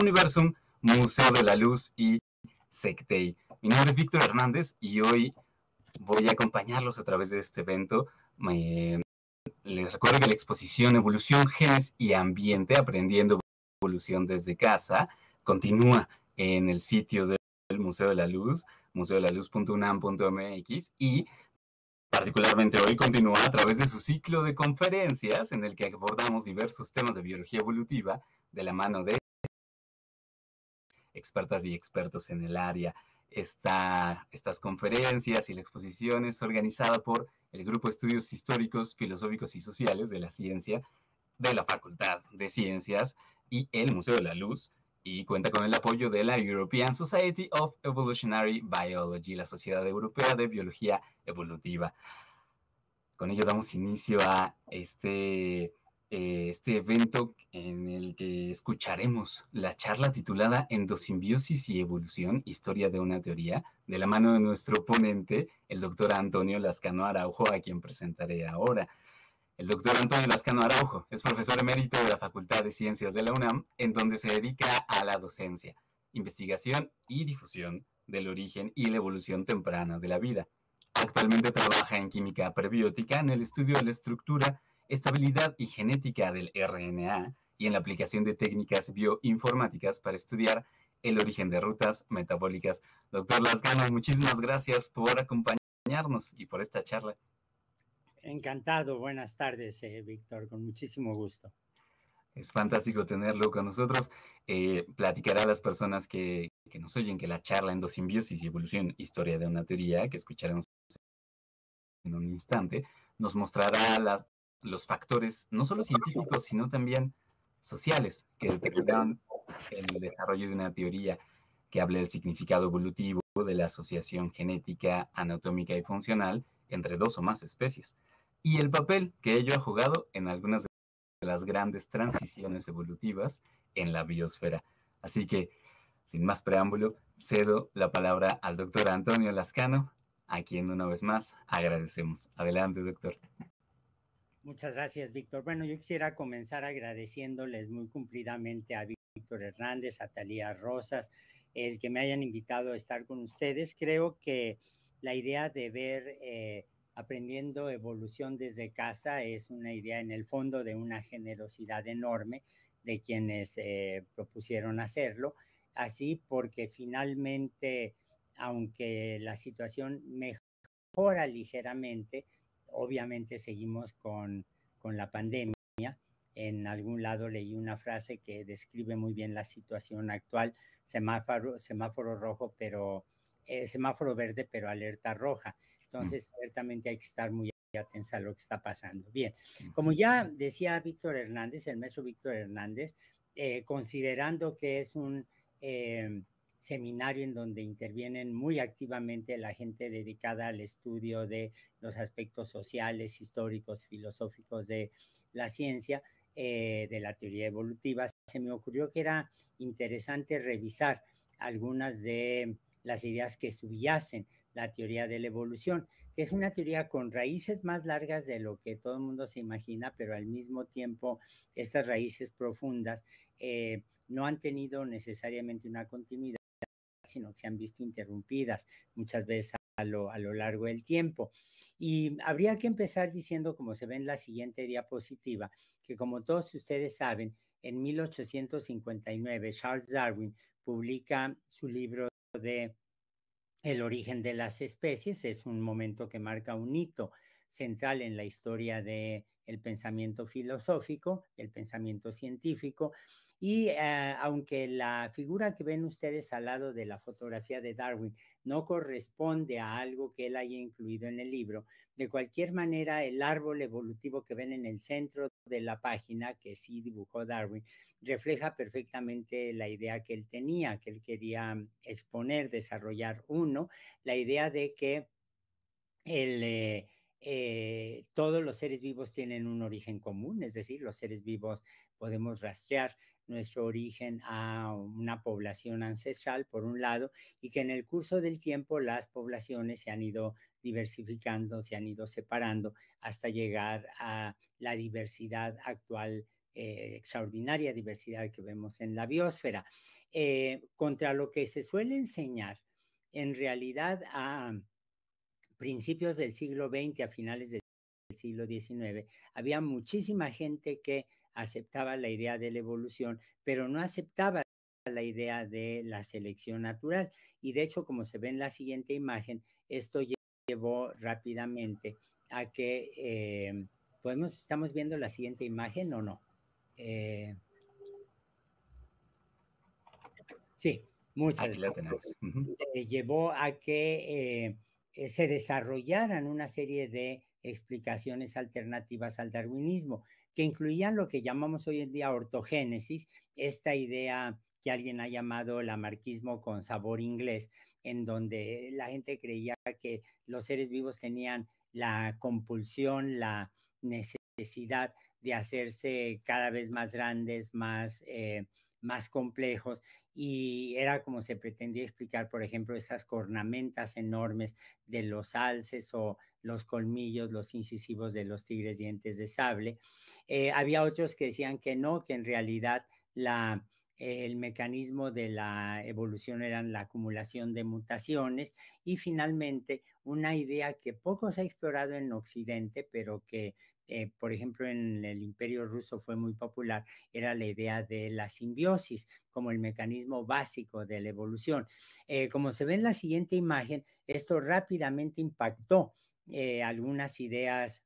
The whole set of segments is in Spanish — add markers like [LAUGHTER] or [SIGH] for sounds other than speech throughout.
Universum, Museo de la Luz y Sectei. Mi nombre es Víctor Hernández y hoy voy a acompañarlos a través de este evento. les recuerdo que la exposición Evolución, Genes y Ambiente, aprendiendo evolución desde casa, continúa en el sitio del Museo de la Luz, museodelaluz.unam.mx y particularmente hoy continúa a través de su ciclo de conferencias en el que abordamos diversos temas de biología evolutiva de la mano de expertas y expertos en el área. Esta, estas conferencias y la exposición es organizada por el Grupo de Estudios Históricos, Filosóficos y Sociales de la Ciencia de la Facultad de Ciencias y el Museo de la Luz y cuenta con el apoyo de la European Society of Evolutionary Biology, la Sociedad Europea de Biología Evolutiva. Con ello damos inicio a este eh, este evento en el que escucharemos la charla titulada Endosimbiosis y Evolución, Historia de una Teoría, de la mano de nuestro ponente, el doctor Antonio Lascano Araujo, a quien presentaré ahora. El doctor Antonio Lascano Araujo es profesor emérito de la Facultad de Ciencias de la UNAM, en donde se dedica a la docencia, investigación y difusión del origen y la evolución temprana de la vida. Actualmente trabaja en química prebiótica en el estudio de la estructura estabilidad y genética del RNA y en la aplicación de técnicas bioinformáticas para estudiar el origen de rutas metabólicas. Doctor Lascano, muchísimas gracias por acompañarnos y por esta charla. Encantado, buenas tardes, eh, Víctor, con muchísimo gusto. Es fantástico tenerlo con nosotros. Eh, platicará a las personas que, que, nos oyen que la charla Endosimbiosis y Evolución, Historia de una Teoría, que escucharemos en un instante, nos mostrará las los factores, no solo científicos, sino también sociales, que determinan el desarrollo de una teoría que hable del significado evolutivo de la asociación genética, anatómica y funcional entre dos o más especies, y el papel que ello ha jugado en algunas de las grandes transiciones evolutivas en la biosfera. Así que, sin más preámbulo, cedo la palabra al doctor Antonio Lascano, a quien una vez más agradecemos. Adelante, doctor. Muchas gracias, Víctor. Bueno, yo quisiera comenzar agradeciéndoles muy cumplidamente a Víctor Hernández, a Talía Rosas, el que me hayan invitado a estar con ustedes. Creo que la idea de ver eh, aprendiendo evolución desde casa es una idea en el fondo de una generosidad enorme de quienes eh, propusieron hacerlo, así porque finalmente, aunque la situación mejora ligeramente, obviamente seguimos con, con la pandemia. En algún lado leí una frase que describe muy bien la situación actual, semáforo, semáforo rojo, pero eh, semáforo verde, pero alerta roja. Entonces, ciertamente hay que estar muy atentos a lo que está pasando. Bien, como ya decía Víctor Hernández, el maestro Víctor Hernández, eh, considerando que es un em, seminario en donde intervienen muy activamente la gente dedicada al estudio de los aspectos sociales, históricos, filosóficos de la ciencia, eh, de la teoría evolutiva. Se me ocurrió que era interesante revisar algunas de las ideas que subyacen la teoría de la evolución, que es una teoría con raíces más largas de lo que todo el mundo se imagina, pero al mismo tiempo estas raíces profundas eh, no han tenido necesariamente una continuidad sino que se han visto interrumpidas muchas veces a lo, largo del tiempo. Y habría que empezar diciendo, como se ve en la siguiente diapositiva, que como todos ustedes saben, en 1859 Charles Darwin publica su libro de El origen de las especies. Es un momento que marca un hito central en la historia del el pensamiento filosófico, el pensamiento científico, y eh, aunque la figura que ven ustedes al lado de la fotografía de Darwin no corresponde a algo que él haya incluido en el libro, de cualquier manera el árbol evolutivo que ven en el centro de la página que sí dibujó Darwin refleja perfectamente la idea que él tenía, que él quería mm, exponer, desarrollar uno, la idea de que eh, eh, todos los seres vivos tienen un origen común, es decir, los seres vivos podemos rastrear nuestro origen a una población ancestral, por un lado, y que en el curso del tiempo las poblaciones se han ido diversificando, se han ido separando hasta llegar a la diversidad actual eh, extraordinaria diversidad que vemos en la biosfera. Eh, contra lo que se suele enseñar, en realidad a principios del siglo XX, a finales del siglo XIX, había muchísima gente que aceptaba la idea de la evolución, pero no aceptaba la idea de la selección natural. Y de hecho, como se ve en la siguiente imagen, esto llevó rápidamente a que, em, podemos, estamos viendo la siguiente imagen o no. Eh. sí, muchas gracias. Eh, llevó a que eh, se desarrollaran una serie de explicaciones alternativas al darwinismo que incluían lo que llamamos hoy en día ortogénesis, esta idea que alguien ha llamado el amarquismo con sabor inglés, en donde la gente creía que los seres vivos tenían la compulsión, la necesidad de hacerse cada vez más grandes, más, eh, más complejos, y era como se pretendía explicar, por ejemplo, esas cornamentas enormes de los alces o los colmillos, los incisivos de los tigres dientes de sable. Eh, había otros que decían que no, que en realidad la, el mecanismo de la evolución era la acumulación de mutaciones y finalmente una idea que poco se ha explorado en Occidente, pero que eh, por ejemplo, en el imperio ruso fue muy popular, era la idea de la simbiosis como el mecanismo básico de la evolución. Eh, como se ve en la siguiente imagen, esto rápidamente impactó eh, algunas ideas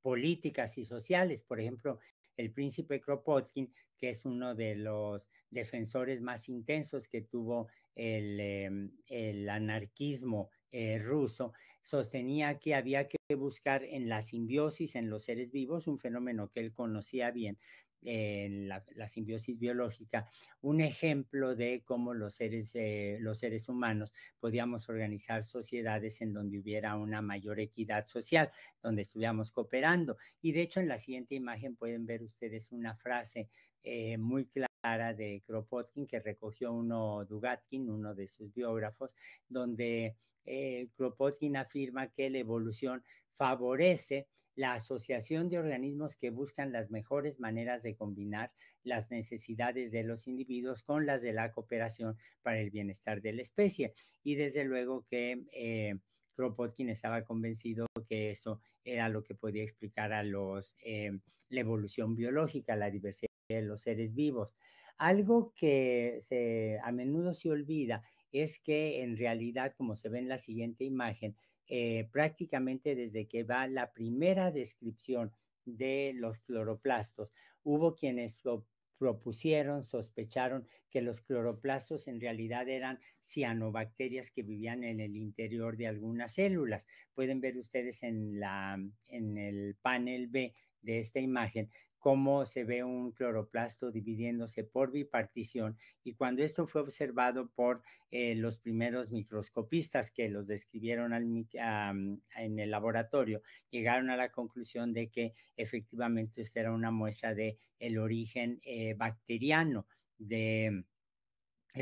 políticas y sociales. Por ejemplo, el príncipe Kropotkin, que es uno de los defensores más intensos que tuvo el em, anarquismo eh, ruso, sostenía que había que buscar en la simbiosis, en los seres vivos, un fenómeno que él conocía bien, eh, en la, simbiosis biológica, un ejemplo de cómo los seres, eh, los seres humanos podíamos organizar sociedades en donde hubiera una mayor equidad social, donde estuviéramos cooperando. Y de hecho, en la siguiente imagen pueden ver ustedes una frase muy clara de Kropotkin, que recogió uno Dugatkin, uno de sus biógrafos, donde eh, Kropotkin afirma que la evolución favorece la asociación de organismos que buscan las mejores maneras de combinar las necesidades de los individuos con las de la cooperación para el bienestar de la especie. Y desde luego que... Eh, Kropotkin estaba convencido que eso era lo que podía explicar a los, em, la evolución biológica, la diversidad de los seres vivos. Algo que se, a menudo se olvida es que en realidad, como se ve en la siguiente imagen, eh, prácticamente desde que va la primera descripción de los cloroplastos, hubo quienes propusieron, sospecharon que los cloroplastos en realidad eran cianobacterias que vivían en el interior de algunas células. Pueden ver ustedes en, en el panel B de esta imagen cómo se ve un cloroplasto dividiéndose por bipartición y cuando esto fue observado por eh, los primeros microscopistas que los describieron mm, en el laboratorio, llegaron a la conclusión de que efectivamente esto era una muestra del origen eh, bacteriano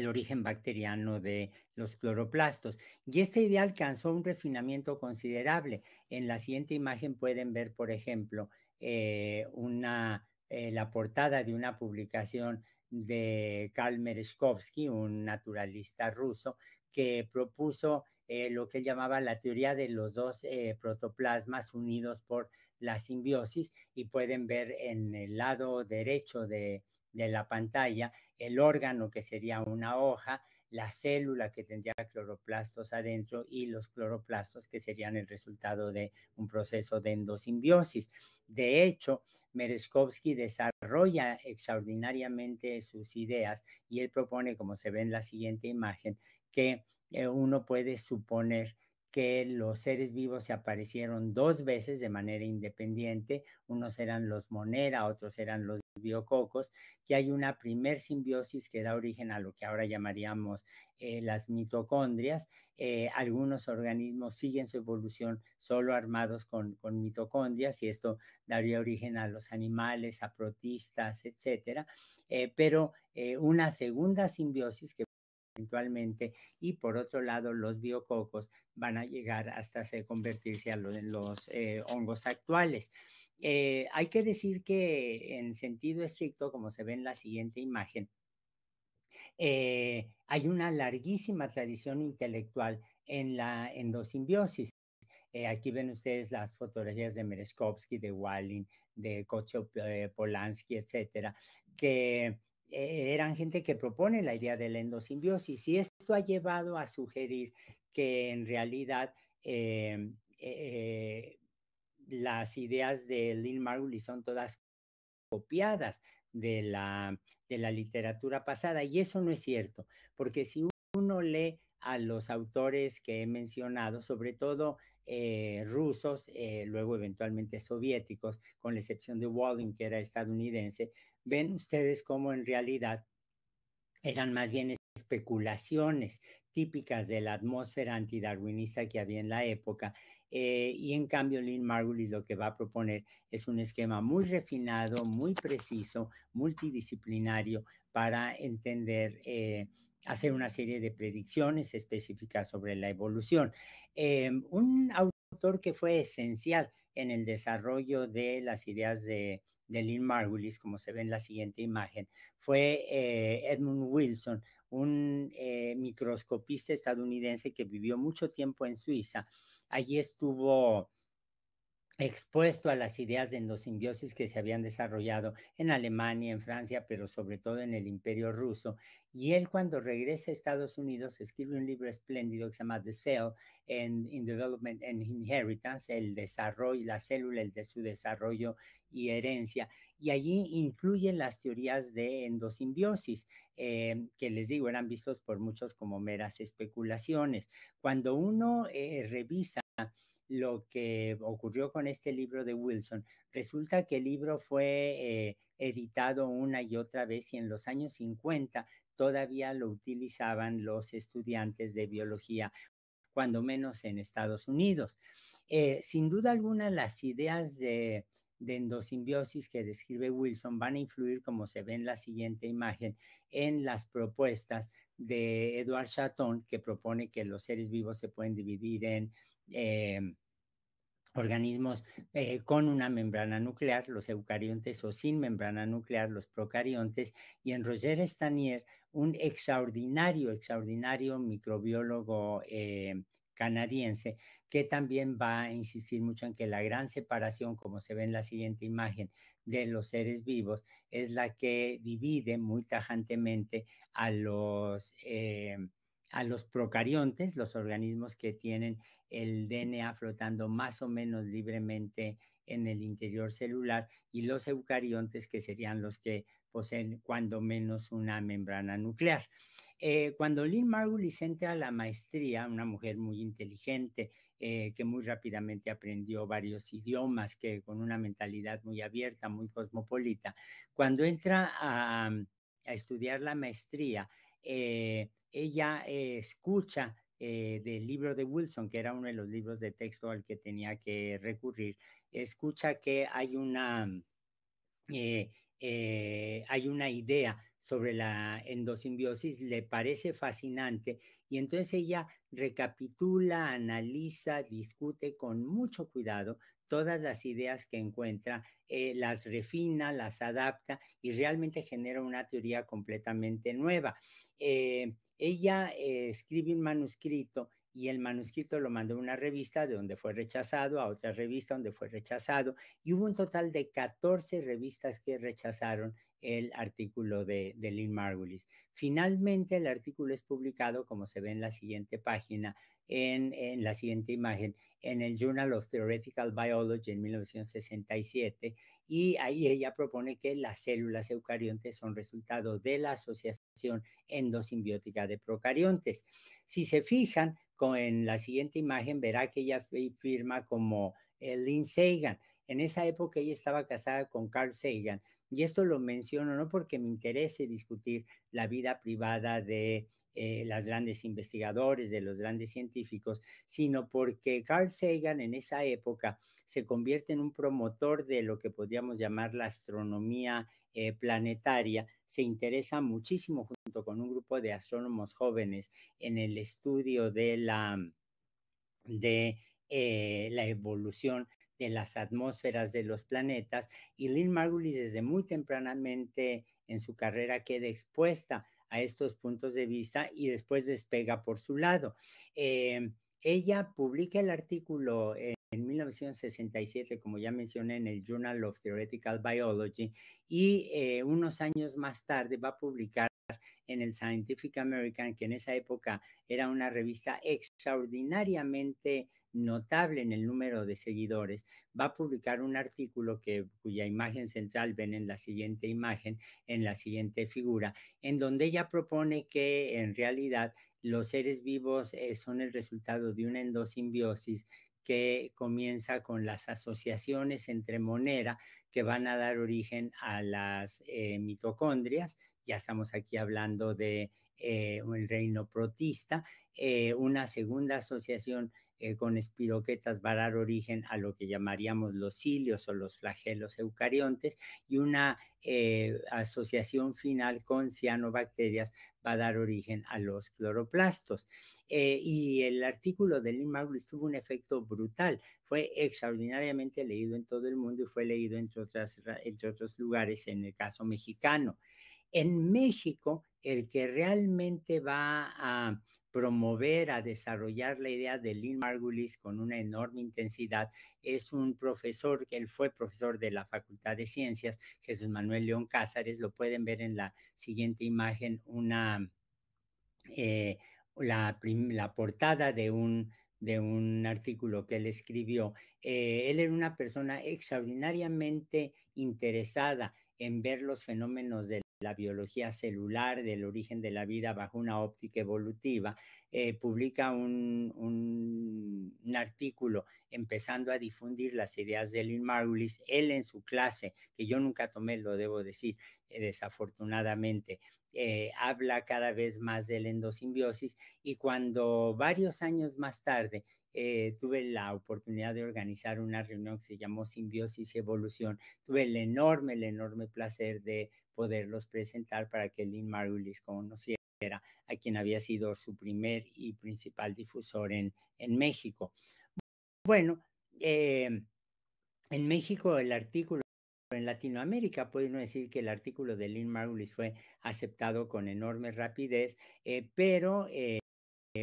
origen bacteriano de los cloroplastos. Y esta idea alcanzó un refinamiento considerable. En la siguiente imagen pueden ver, por ejemplo, eh, una, eh, la portada de una publicación de Karl Merezkovsky, un naturalista ruso, que propuso eh, lo que él llamaba la teoría de los dos protoplasmas unidos por la simbiosis y pueden ver en el lado derecho de la pantalla el órgano que sería una hoja, la célula que tendría cloroplastos adentro y los cloroplastos que serían el resultado de un proceso de endosimbiosis. De hecho, Merezkowski desarrolla extraordinariamente sus ideas y él propone, como se ve en la siguiente imagen, que eh, uno puede suponer que los seres vivos se aparecieron dos veces de manera independiente. Unos eran los Monera, otros eran los biococos, que hay una primer simbiosis que da origen a lo que ahora llamaríamos eh, las mitocondrias. Eh, algunos organismos siguen su evolución solo armados con, mitocondrias y esto daría origen a los animales, a protistas, etcétera. Eh, pero una segunda simbiosis que eventualmente y por otro lado los biococos van a llegar hasta convertirse a en los hongos actuales. Eh, hay que decir que en sentido estricto, como se ve en la siguiente imagen, eh, hay una larguísima tradición intelectual en la endosimbiosis. Eh, aquí ven ustedes las fotografías de Merezkovsky, de Wallin, de Kocho Polanski, etcétera, que eran gente que propone la idea de la endosimbiosis y esto ha llevado a sugerir que en realidad las ideas de Lynn Marley son todas copiadas de la, de la literatura pasada y eso no es cierto, porque si uno lee a los autores que he mencionado, sobre todo eh, rusos, eh, luego eventualmente soviéticos, con la excepción de Walling, que era estadounidense, ven ustedes cómo en realidad eran más bien especulaciones típicas de la atmósfera antidarwinista que había en la época. Eh, y en cambio, Lynn Margulis lo que va a proponer es un esquema muy refinado, muy preciso, multidisciplinario para entender, eh, hacer una serie de predicciones específicas sobre la evolución. Eh, un autor que fue esencial en el desarrollo de las ideas de, Lynn Margulis, como se ve en la siguiente imagen, fue Edmund Wilson, un eh, microscopista estadounidense que vivió mucho tiempo en Suiza. Allí estuvo expuesto a las ideas de endosimbiosis que se habían desarrollado en Alemania, en Francia, pero sobre todo en el imperio ruso. Y él cuando regresa a Estados Unidos escribe un libro espléndido que se llama The Cell in, Development and Inheritance, el desarrollo, la célula, el de su desarrollo y herencia. Y allí incluyen las teorías de endosimbiosis, eh, que les digo, eran vistos por muchos como meras especulaciones. Cuando uno eh, revisa lo que ocurrió con este libro de Wilson. Resulta que el libro fue eh, editado una y otra vez y en los años 50 todavía lo utilizaban los estudiantes de biología, cuando menos en Estados Unidos. Eh, sin duda alguna, las ideas de, de endosimbiosis que describe Wilson van a influir, como se ve en la siguiente imagen, en las propuestas de Edward Chaton, que propone que los seres vivos se pueden dividir en Em, organismos eh, con una membrana nuclear, los eucariontes o sin membrana nuclear, los procariontes, y en Roger Stanier, un extraordinario, extraordinario microbiólogo em, canadiense, que también va a insistir mucho en que la gran separación, como se ve en la siguiente imagen, de los seres vivos es la que divide muy tajantemente a los... Em, a los procariontes, los organismos que tienen el DNA flotando más o menos libremente en el interior celular, y los eucariontes, que serían los que poseen cuando menos una membrana nuclear. Eh, cuando Lynn Margulis entra a la maestría, una mujer muy inteligente, eh, que muy rápidamente aprendió varios idiomas, que con una mentalidad muy abierta, muy cosmopolita, cuando entra a, estudiar la maestría, eh, ella eh, escucha eh, del libro de Wilson, que era uno de los libros de texto al que tenía que recurrir, escucha que hay una, eh, hay una idea sobre la endosimbiosis, le parece fascinante y entonces ella recapitula, analiza, discute con mucho cuidado todas las ideas que encuentra, las refina, las adapta y realmente genera una teoría completamente nueva. Ella eh, escribe un manuscrito y el manuscrito lo mandó a una revista de donde fue rechazado, a otra revista donde fue rechazado, y hubo un total de 14 revistas que rechazaron el artículo de, Lynn Margulis. Finalmente, el artículo es publicado, como se ve en la siguiente página, en, en la siguiente imagen, en el Journal of Theoretical Biology en 1967, y ahí ella propone que las células eucariontes son resultado de la asociación endosimbiótica de procariontes. Si se fijan en la siguiente imagen, verá que ella firma como Lynn Sagan. En esa época ella estaba casada con Carl Sagan y esto lo menciono no porque me interese discutir la vida privada de eh, las grandes investigadores, de los grandes científicos, sino porque Carl Sagan en esa época se convierte en un promotor de lo que podríamos llamar la astronomía eh, planetaria, se interesa muchísimo junto con un grupo de astrónomos jóvenes en el estudio de la eh, la evolución de las atmósferas de los planetas y Lynn Margulis desde muy tempranamente en su carrera queda expuesta a estos puntos de vista y después despega por su lado. Em, ella publica el artículo en 1967, como ya mencioné, en el Journal of Theoretical Biology y eh, unos años más tarde va a publicar en el Scientific American, que en esa época era una revista extraordinariamente notable en el número de seguidores, va a publicar un artículo que, cuya imagen central ven en la siguiente imagen, en la siguiente figura, en donde ella propone que en realidad los seres vivos eh, son el resultado de una endosimbiosis que comienza con las asociaciones entre monera que van a dar origen a las eh, mitocondrias. Ya estamos aquí hablando de eh, un reino protista, una segunda asociación eh, con espiroquetas va a dar origen a lo que llamaríamos los cilios o los flagelos eucariontes y una eh, asociación final con cianobacterias va a dar origen a los cloroplastos. Eh, y el artículo de Lynn Margulis tuvo un efecto brutal. Fue extraordinariamente leído en todo el mundo y fue leído entre, otras, entre otros lugares en el caso mexicano. En México, el que realmente va a promover, a desarrollar la idea de Lynn Margulis con una enorme intensidad. Es un profesor que él fue profesor de la Facultad de Ciencias, Jesús Manuel León Cázares. Lo pueden ver en la siguiente imagen, una, eh, la, portada de un de un artículo que él escribió. Eh, él era una persona extraordinariamente interesada en ver los fenómenos de la biología celular del origen de la vida bajo una óptica evolutiva, eh, publica un, artículo empezando a difundir las ideas de Lynn Margulis, él en su clase, que yo nunca tomé, lo debo decir, eh, desafortunadamente, eh, habla cada vez más de endosimbiosis y cuando varios años más tarde eh, tuve la oportunidad de organizar una reunión que se llamó Simbiosis y Evolución, tuve el enorme, el enorme placer de poderlos presentar para que Lynn Marulis conociera a quien había sido su primer y principal difusor en, en México. Bueno, eh, en México el artículo en Latinoamérica no decir que el artículo de Lynn Margulis fue aceptado con enorme rapidez, eh, pero eh,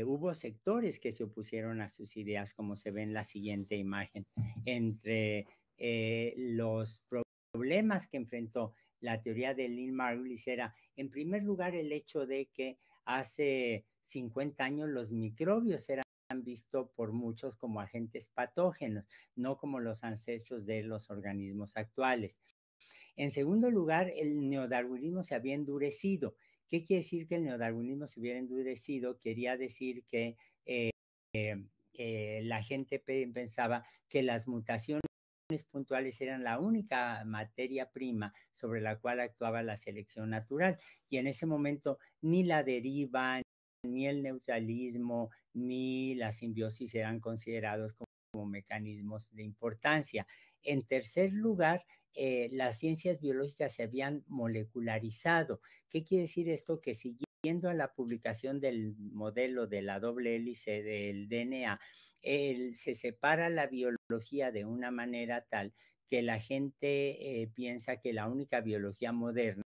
hubo sectores que se opusieron a sus ideas, como se ve en la siguiente imagen, entre eh, los problemas que enfrentó la teoría de Lynn Margulis era, en primer lugar, el hecho de que hace 50 años los microbios eran visto por muchos como agentes patógenos, no como los ancestros de los organismos actuales. En segundo lugar, el neodarwinismo se había endurecido. ¿Qué quiere decir que el neodarwinismo se hubiera endurecido? Quería decir que eh, em, eh, la gente pensaba que las mutaciones puntuales eran la única materia prima sobre la cual actuaba la selección natural y en ese momento ni la deriva ni el neutralismo ni la simbiosis eran considerados como, mecanismos de importancia. En tercer lugar, eh, las ciencias biológicas se habían molecularizado. ¿Qué quiere decir esto? Que siguiendo a la publicación del modelo de la doble hélice del DNA, se separa la biología de una manera tal que la gente eh, piensa que la única biología moderna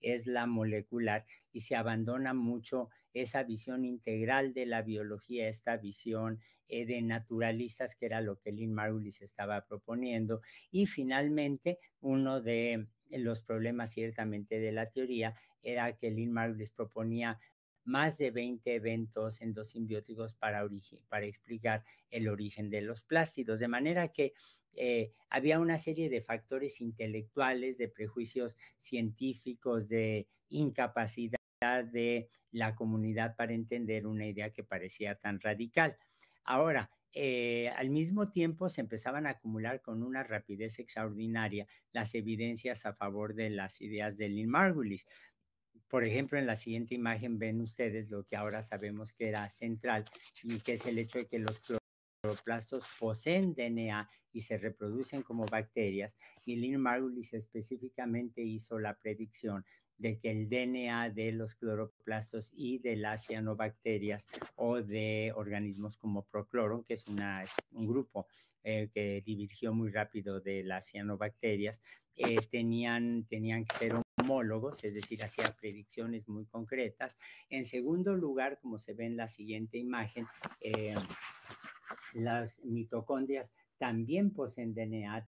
es la molecular y se abandona mucho esa visión integral de la biología, esta visión eh, de naturalistas que era lo que Lynn Margulis estaba proponiendo y finalmente uno de los problemas ciertamente de la teoría era que Lynn Margulis proponía más de 20 eventos endosimbióticos para, origen, para explicar el origen de los plástidos. De manera que eh, había una serie de factores intelectuales, de prejuicios científicos, de incapacidad de la comunidad para entender una idea que parecía tan radical. Ahora, eh, al mismo tiempo se empezaban a acumular con una rapidez extraordinaria las evidencias a favor de las ideas de Lynn Margulis. Por ejemplo, en la siguiente imagen ven ustedes lo que ahora sabemos que era central y que es el hecho de que los cloroplastos poseen DNA y se reproducen como bacterias. Y Lynn Margulis específicamente hizo la predicción de que el DNA de los cloroplastos y de las cianobacterias o de organismos como Procloron, que es, un grupo eh, que divergió muy rápido de las cianobacterias, eh, tenían, que ser homólogos, es decir, hacía predicciones muy concretas. En segundo lugar, como se ve en la siguiente imagen, eh, las mitocondrias también poseen DNA,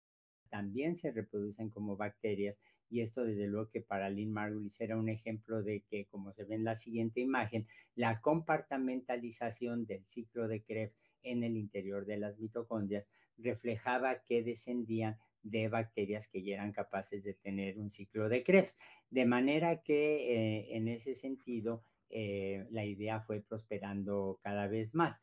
también se reproducen como bacterias y esto desde luego que para Lynn Margulis era un ejemplo de que, como se ve en la siguiente imagen, la compartamentalización del ciclo de Krebs en el interior de las mitocondrias reflejaba que descendían de bacterias que ya eran capaces de tener un ciclo de Krebs. De manera que eh, en ese sentido eh, la idea fue prosperando cada vez más.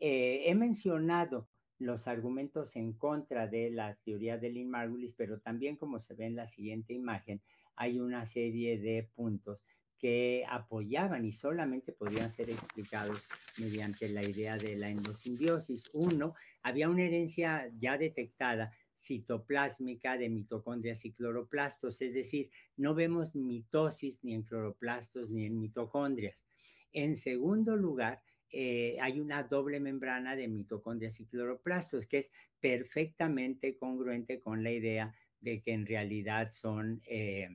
Eh, he mencionado los argumentos en contra de las teorías de Lynn Margulis, pero también, como se ve en la siguiente imagen, hay una serie de puntos que apoyaban y solamente podían ser explicados mediante la idea de la endosimbiosis. Uno, había una herencia ya detectada citoplásmica de mitocondrias y cloroplastos, es decir, no vemos mitosis ni en cloroplastos ni en mitocondrias. En segundo lugar, eh, hay una doble membrana de mitocondrias y cloroplastos, que es perfectamente congruente con la idea de que en realidad son, eh,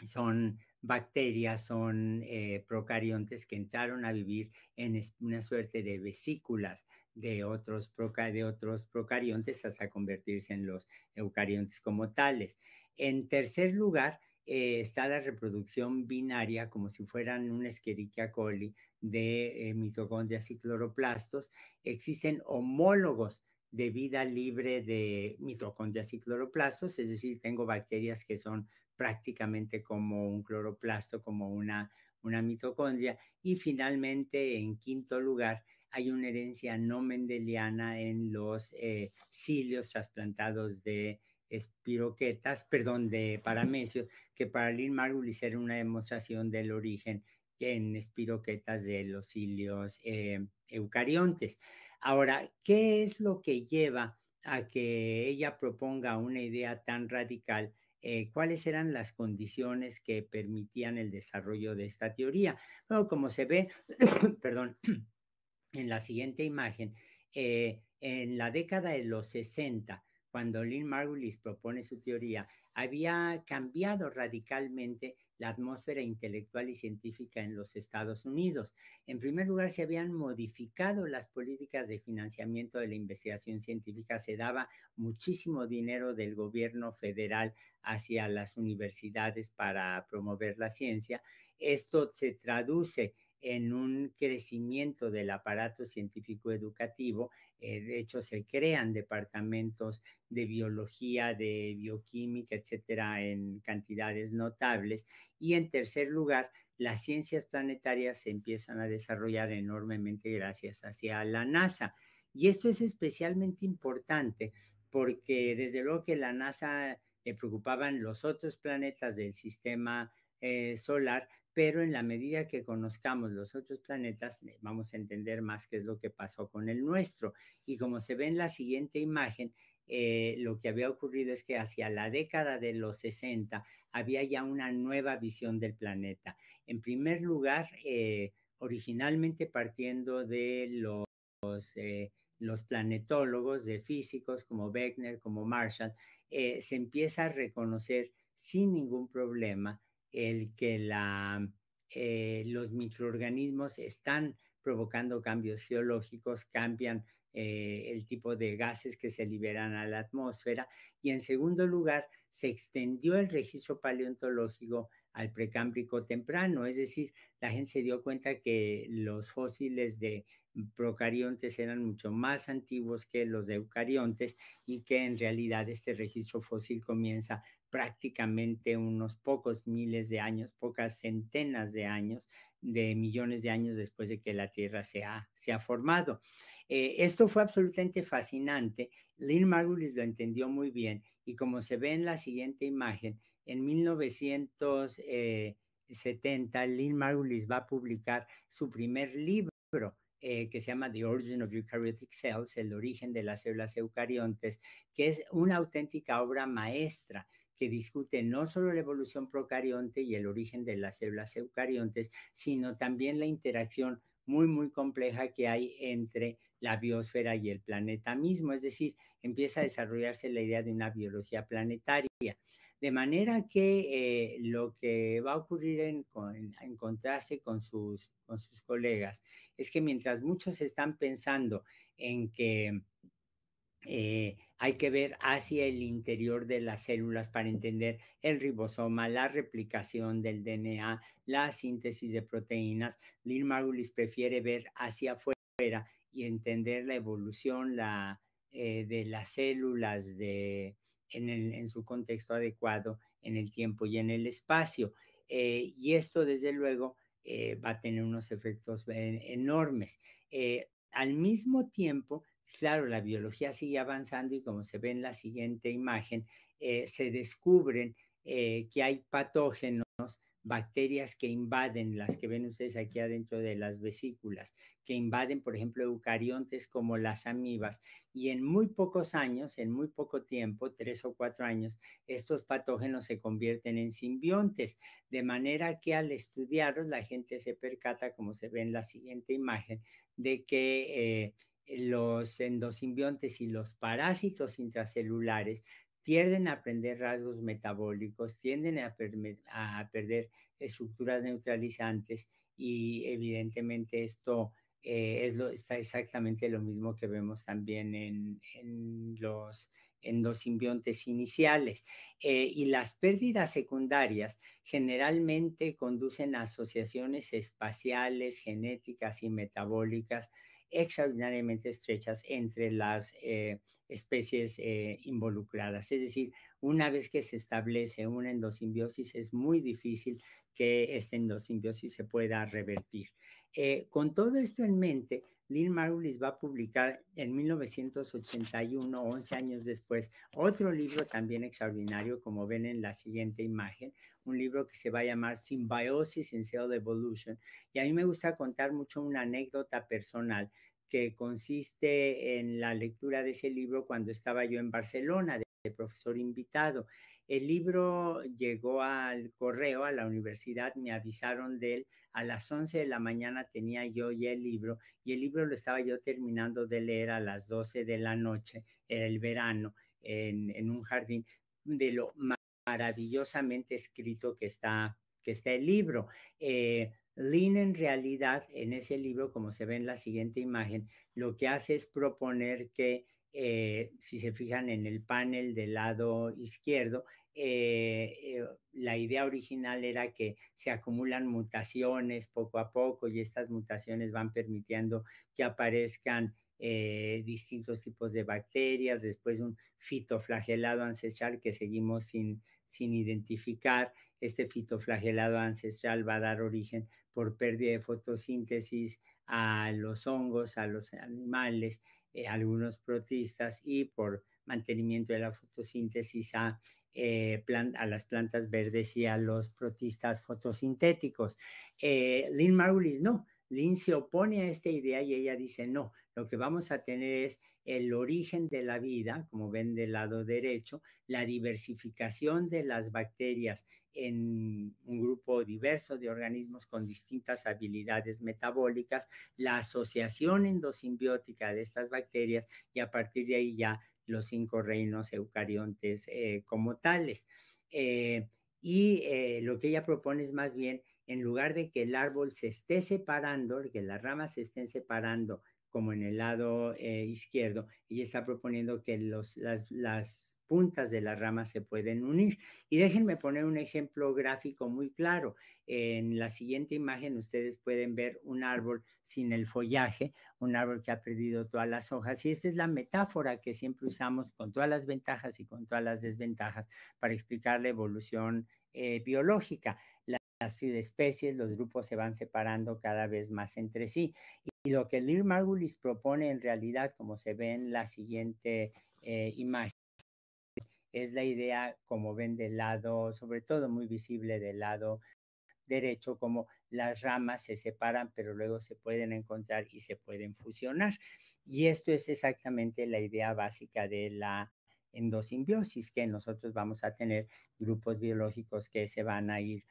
son bacterias, son eh, procariontes que entraron a vivir en una suerte de vesículas de otros, de otros procariontes hasta convertirse en los eucariontes como tales. En tercer lugar, eh, está la reproducción binaria, como si fueran un Escherichia coli de eh, mitocondrias y cloroplastos. Existen homólogos de vida libre de mitocondrias y cloroplastos, es decir, tengo bacterias que son prácticamente como un cloroplasto, como una, una mitocondria. Y finalmente, en quinto lugar, hay una herencia no mendeliana en los eh, cilios trasplantados de espiroquetas, perdón, de paramecios, que para Lynn Margulis era una demostración del origen en espiroquetas de los cilios eh, eucariontes. Ahora, ¿qué es lo que lleva a que ella proponga una idea tan radical? Eh, ¿Cuáles eran las condiciones que permitían el desarrollo de esta teoría? Bueno, como se ve, [COUGHS] perdón, en la siguiente imagen, eh, en la década de los 60, cuando Lynn Margulis propone su teoría, había cambiado radicalmente la atmósfera intelectual y científica en los Estados Unidos. En primer lugar, se habían modificado las políticas de financiamiento de la investigación científica. Se daba muchísimo dinero del gobierno federal hacia las universidades para promover la ciencia. Esto se traduce en un crecimiento del aparato científico educativo. Eh, de hecho, se crean departamentos de biología, de bioquímica, etcétera, en cantidades notables. Y en tercer lugar, las ciencias planetarias se empiezan a desarrollar enormemente gracias hacia la NASA. Y esto es especialmente importante porque desde luego que la NASA le eh, preocupaban los otros planetas del sistema eh, solar, pero en la medida que conozcamos los otros planetas, vamos a entender más qué es lo que pasó con el nuestro. Y como se ve en la siguiente imagen, eh, lo que había ocurrido es que hacia la década de los 60 había ya una nueva visión del planeta. En primer lugar, eh, originalmente partiendo de los... Eh, los planetólogos de físicos como Beckner, como Marshall, se empieza a reconocer sin ningún problema el que eh, los microorganismos están provocando cambios geológicos, cambian eh, el tipo de gases que se liberan a la atmósfera y en segundo lugar se extendió el registro paleontológico al precámbrico temprano, es decir, la gente se dio cuenta que los fósiles de procariontes eran mucho más antiguos que los de eucariontes y que en realidad este registro fósil comienza prácticamente unos pocos miles de años, pocas centenas de años, de millones de años después de que la Tierra se ha, formado. Eh, esto fue absolutamente fascinante. Lynn Margulis lo entendió muy bien y como se ve en la siguiente imagen, en 1970 eh, Lynn Margulis va a publicar su primer libro eh, que se llama The Origin of Eukaryotic Cells, el origen de las células eucariontes, que es una auténtica obra maestra que discute no solo la evolución procarionte y el origen de las células eucariontes, sino también la interacción muy, muy compleja que hay entre la biosfera y el planeta mismo. Es decir, empieza a desarrollarse la idea de una biología planetaria. De manera que eh, lo que va a ocurrir en, contraste con sus colegas es que mientras muchos están pensando en que eh, hay que ver hacia el interior de las células para entender el ribosoma, la replicación del DNA, la síntesis de proteínas. Lynn Margulis prefiere ver hacia afuera y entender la evolución eh, de las células en, su contexto adecuado, en el tiempo y en el espacio. Eh, y esto, desde luego, va a tener unos efectos enormes. al mismo tiempo, claro, la biología sigue avanzando y como se ve en la siguiente imagen, eh, se descubren eh, que hay patógenos, bacterias que invaden, las que ven ustedes aquí adentro de las vesículas, que invaden, por ejemplo, eucariontes como las amibas. Y en muy pocos años, en muy poco tiempo, tres o cuatro años, estos patógenos se convierten en simbiontes. De manera que al estudiarlos, la gente se percata, como se ve en la siguiente imagen, de que... Eh, los endosimbiontes y los parásitos intracelulares pierden a rasgos metabólicos, tienden a, perder estructuras neutralizantes y evidentemente esto eh, es lo, está exactamente lo mismo que vemos también en, los endosimbiontes iniciales. Eh, y las pérdidas secundarias generalmente conducen a asociaciones espaciales, genéticas y metabólicas extraordinariamente estrechas entre las eh, especies eh, involucradas. Es decir, una vez que se establece una endosimbiosis, es muy difícil que esta endosimbiosis se pueda revertir. Eh, con todo esto en mente, Lynn Marulis va a publicar en 1981, 11 años después, otro libro también extraordinario, como ven en la siguiente imagen, un libro que se va a llamar Symbiosis in Cell Evolution. Y a mí me gusta contar mucho una anécdota personal que consiste en la lectura de ese libro cuando estaba yo en Barcelona profesor invitado. El libro llegó al correo, a la universidad, me avisaron de él. A las 11 de la mañana tenía yo ya el libro y el libro lo estaba yo terminando de leer a las 12 de la noche, en el verano, en, un jardín de lo maravillosamente escrito que está, que está el libro. Eh, en realidad, en ese libro, como se ve en la siguiente imagen, lo que hace es proponer que eh, si se fijan en el panel del lado izquierdo, eh, eh, la idea original era que se acumulan mutaciones poco a poco y estas mutaciones van permitiendo que aparezcan distintos tipos de bacterias, después un fitoflagelado ancestral que seguimos sin, sin identificar. Este fitoflagelado ancestral va a dar origen por pérdida de fotosíntesis a los hongos, a los animales, eh, algunos protistas y por mantenimiento de la fotosíntesis a, eh, a, las plantas verdes y a los protistas fotosintéticos. Eh, Lynn Margulis no. Lynn se opone a esta idea y ella dice, no, lo que vamos a tener es el origen de la vida, como ven del lado derecho, la diversificación de las bacterias en un grupo diverso de organismos con distintas habilidades metabólicas, la asociación endosimbiótica de estas bacterias y a partir de ahí ya los cinco reinos eucariontes eh, como tales. Eh, y eh, lo que ella propone es más bien, en lugar de que el árbol se esté separando, que las ramas se estén separando como en el lado eh, izquierdo, y está proponiendo que las, puntas de las ramas se pueden unir. Y déjenme poner un ejemplo gráfico muy claro. En la siguiente imagen ustedes pueden ver un árbol sin el follaje, un árbol que ha perdido todas las hojas. Y esta es la metáfora que siempre usamos con todas las ventajas y con todas las desventajas para explicar la evolución eh, biológica. las especies, los grupos se van separando cada vez más entre sí. Y lo que Lil Margulis propone en realidad, como se ve en la siguiente eh, imagen, es la idea, como ven del lado, sobre todo muy visible del lado derecho, como las ramas se separan, pero luego se pueden encontrar y se pueden fusionar. Y esto es exactamente la idea básica de la endosimbiosis, que nosotros vamos a tener grupos biológicos que se van a ir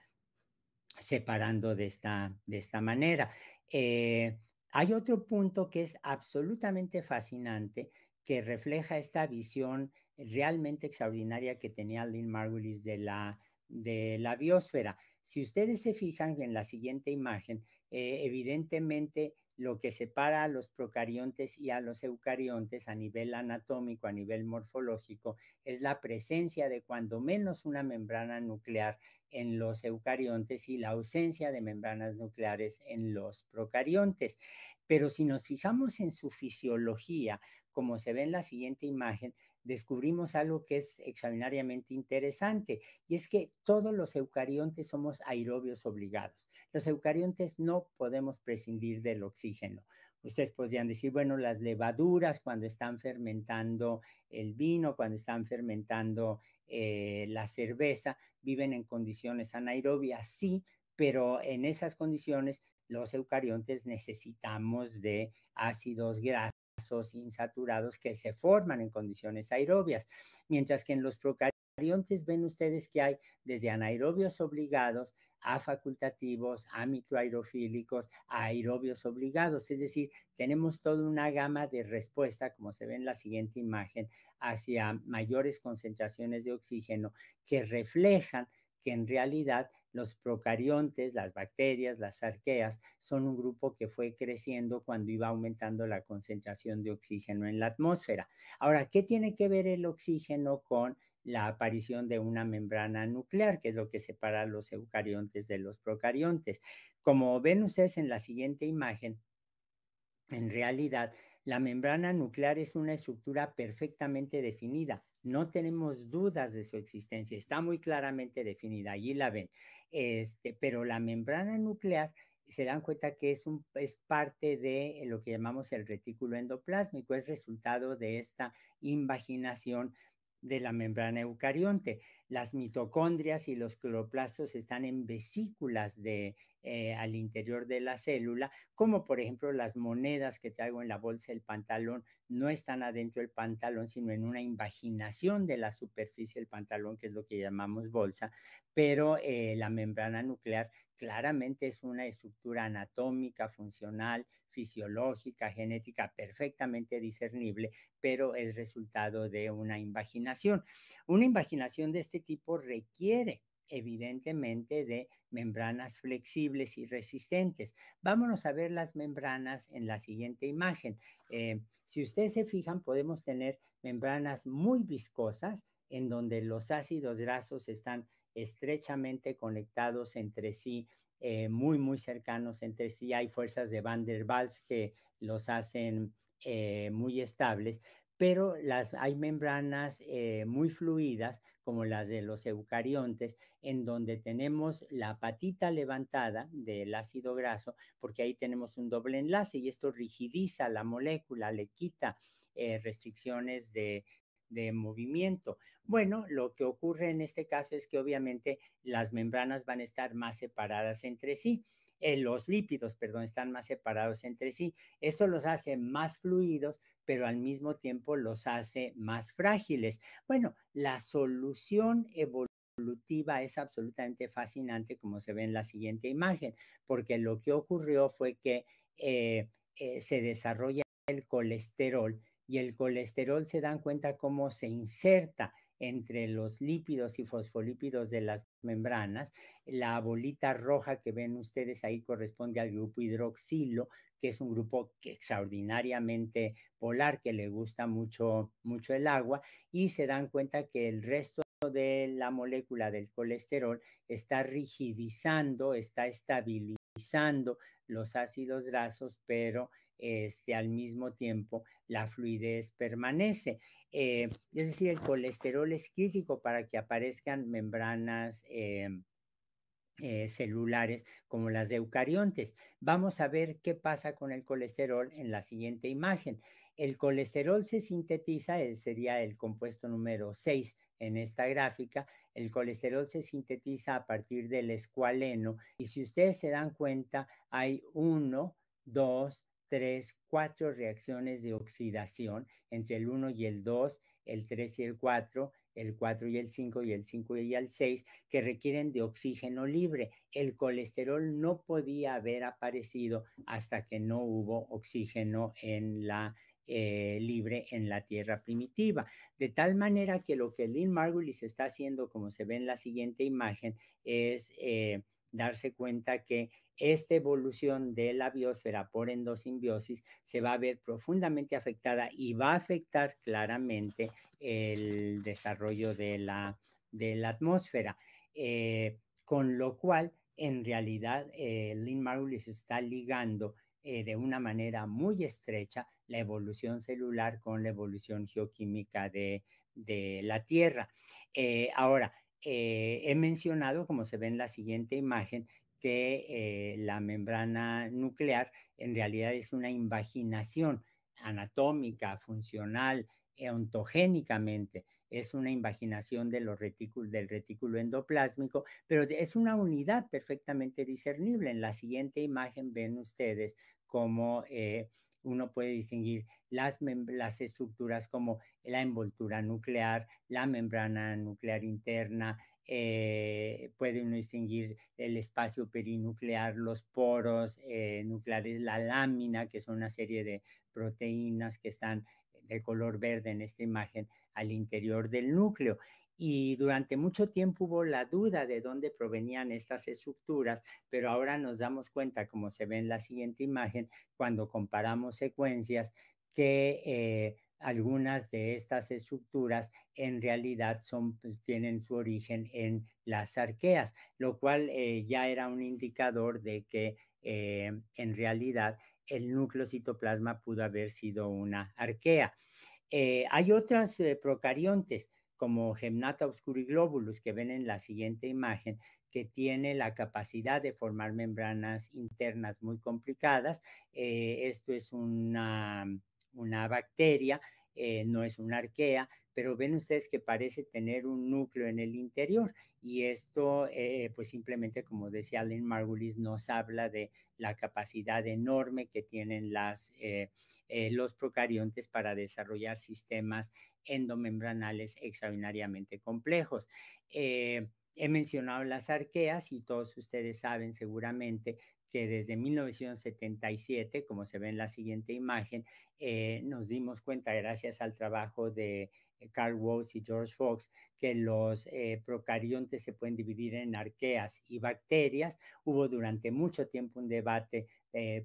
separando de esta, de esta manera. Eh, hay otro punto que es absolutamente fascinante, que refleja esta visión realmente extraordinaria que tenía Lynn Margulis de la, de la biosfera. Si ustedes se fijan en la siguiente imagen, eh, evidentemente lo que separa a los procariontes y a los eucariontes a nivel anatómico, a nivel morfológico, es la presencia de cuando menos una membrana nuclear en los eucariontes y la ausencia de membranas nucleares en los procariontes. Pero si nos fijamos en su fisiología, como se ve en la siguiente imagen, descubrimos algo que es extraordinariamente interesante, y es que todos los eucariontes somos aerobios obligados. Los eucariontes no podemos prescindir del oxígeno. Ustedes podrían decir, bueno, las levaduras cuando están fermentando el vino, cuando están fermentando eh, la cerveza, viven en condiciones anaerobias, sí, pero en esas condiciones los eucariontes necesitamos de ácidos grasos insaturados que se forman en condiciones aerobias, mientras que en los procariontes ven ustedes que hay desde anaerobios obligados a facultativos, a microaerofílicos, a aerobios obligados, es decir, tenemos toda una gama de respuesta, como se ve en la siguiente imagen, hacia mayores concentraciones de oxígeno que reflejan que en realidad los procariontes, las bacterias, las arqueas, son un grupo que fue creciendo cuando iba aumentando la concentración de oxígeno en la atmósfera. Ahora, ¿qué tiene que ver el oxígeno con la aparición de una membrana nuclear, que es lo que separa los eucariontes de los procariontes? Como ven ustedes en la siguiente imagen, en realidad, la membrana nuclear es una estructura perfectamente definida no tenemos dudas de su existencia, está muy claramente definida, allí la ven. Este, pero la membrana nuclear se dan cuenta que es, es parte de lo que llamamos el retículo endoplásmico, es resultado de esta invaginación de la membrana eucarionte las mitocondrias y los cloroplastos están en vesículas de, eh, al interior de la célula, como por ejemplo las monedas que traigo en la bolsa del pantalón no están adentro del pantalón, sino en una invaginación de la superficie del pantalón, que es lo que llamamos bolsa, pero eh, la membrana nuclear claramente es una estructura anatómica, funcional, fisiológica, genética perfectamente discernible, pero es resultado de una invaginación. Una invaginación de este este tipo requiere evidentemente de membranas flexibles y resistentes. Vámonos a ver las membranas en la siguiente imagen. Eh, si ustedes se fijan, podemos tener membranas muy viscosas en donde los ácidos grasos están estrechamente conectados entre sí, eh, muy, muy cercanos entre sí. Hay fuerzas de Van der Waals que los hacen eh, muy estables, pero hay membranas eh, muy fluidas, como las de los eucariontes, en donde tenemos la patita levantada del ácido graso, porque ahí tenemos un doble enlace y esto rigidiza la molécula, le quita eh, restricciones de movimiento. Bueno, lo que ocurre en este caso es que obviamente las membranas van a estar más separadas entre sí. Eh, los lípidos, perdón, están más separados entre sí. eso los hace más fluidos, pero al mismo tiempo los hace más frágiles. Bueno, la solución evolutiva es absolutamente fascinante, como se ve en la siguiente imagen, porque lo que ocurrió fue que eh, eh, se desarrolla el colesterol y el colesterol se dan cuenta cómo se inserta entre los lípidos y fosfolípidos de las membranas. La bolita roja que ven ustedes ahí corresponde al grupo hidroxilo, que es un grupo extraordinariamente polar, que le gusta mucho, mucho el agua, y se dan cuenta que el resto de la molécula del colesterol está rigidizando, está estabilizando los ácidos grasos, pero este, al mismo tiempo la fluidez permanece. Eh, es decir, el colesterol es crítico para que aparezcan membranas. Em, eh, celulares como las de eucariontes. Vamos a ver qué pasa con el colesterol en la siguiente imagen. El colesterol se sintetiza, eh, sería el compuesto número 6 en esta gráfica. El colesterol se sintetiza a partir del escualeno y si ustedes se dan cuenta hay 1, 2, tres, cuatro reacciones de oxidación entre el 1 y el 2, el 3 y el 4, el 4 y el 5 y el 5 y el 6 que requieren de oxígeno libre. El colesterol no podía haber aparecido hasta que no hubo oxígeno en la eh, libre en la tierra primitiva. De tal manera que lo que Lynn Margulis está haciendo, como se ve en la siguiente imagen, es... Eh, darse cuenta que esta evolución de la biosfera por endosimbiosis se va a ver profundamente afectada y va a afectar claramente el desarrollo de la, atmósfera, eh, con lo cual en realidad eh, Lynn Margulis está ligando eh, de una manera muy estrecha la evolución celular con la evolución geoquímica de, de la Tierra. ahora, eh, he mencionado, como se ve en la siguiente imagen, que eh, la membrana nuclear en realidad es una invaginación anatómica, funcional, eh, ontogénicamente es una imaginación de los del retículo endoplásmico, pero es una unidad perfectamente discernible. En la siguiente imagen ven ustedes cómo uno puede distinguir las, estructuras como la envoltura nuclear, la membrana nuclear interna, eh, puede uno distinguir el espacio perinuclear, los poros eh, nucleares, la lámina, que son una serie de proteínas que están de color verde en esta imagen al interior del núcleo y durante mucho tiempo hubo la duda de dónde provenían estas estructuras, pero ahora nos damos cuenta, como se ve en la siguiente imagen, cuando comparamos secuencias, que eh, algunas de estas estructuras en realidad son, pues, tienen su origen en las arqueas, lo cual eh, ya era un indicador de que eh, en realidad el núcleo citoplasma pudo haber sido una arquea. hay otras procariontes, como Gemnata obscuriglobulus, que ven en la siguiente imagen, que tiene la capacidad de formar membranas internas muy complicadas. Eh, esto es una, una bacteria eh, no es una arquea, pero ven ustedes que parece tener un núcleo en el interior y esto, eh, pues simplemente, como decía Lynn Margulis, nos habla de la capacidad enorme que tienen eh, los procariontes para desarrollar sistemas endomembranales extraordinariamente complejos. He mencionado las arqueas y todos ustedes saben seguramente que desde 1977, como se ve en la siguiente imagen, eh, nos dimos cuenta, gracias al trabajo de eh, Carl Woese y George Fox, que los eh, procariontes se pueden dividir en arqueas y bacterias. Hubo durante mucho tiempo un debate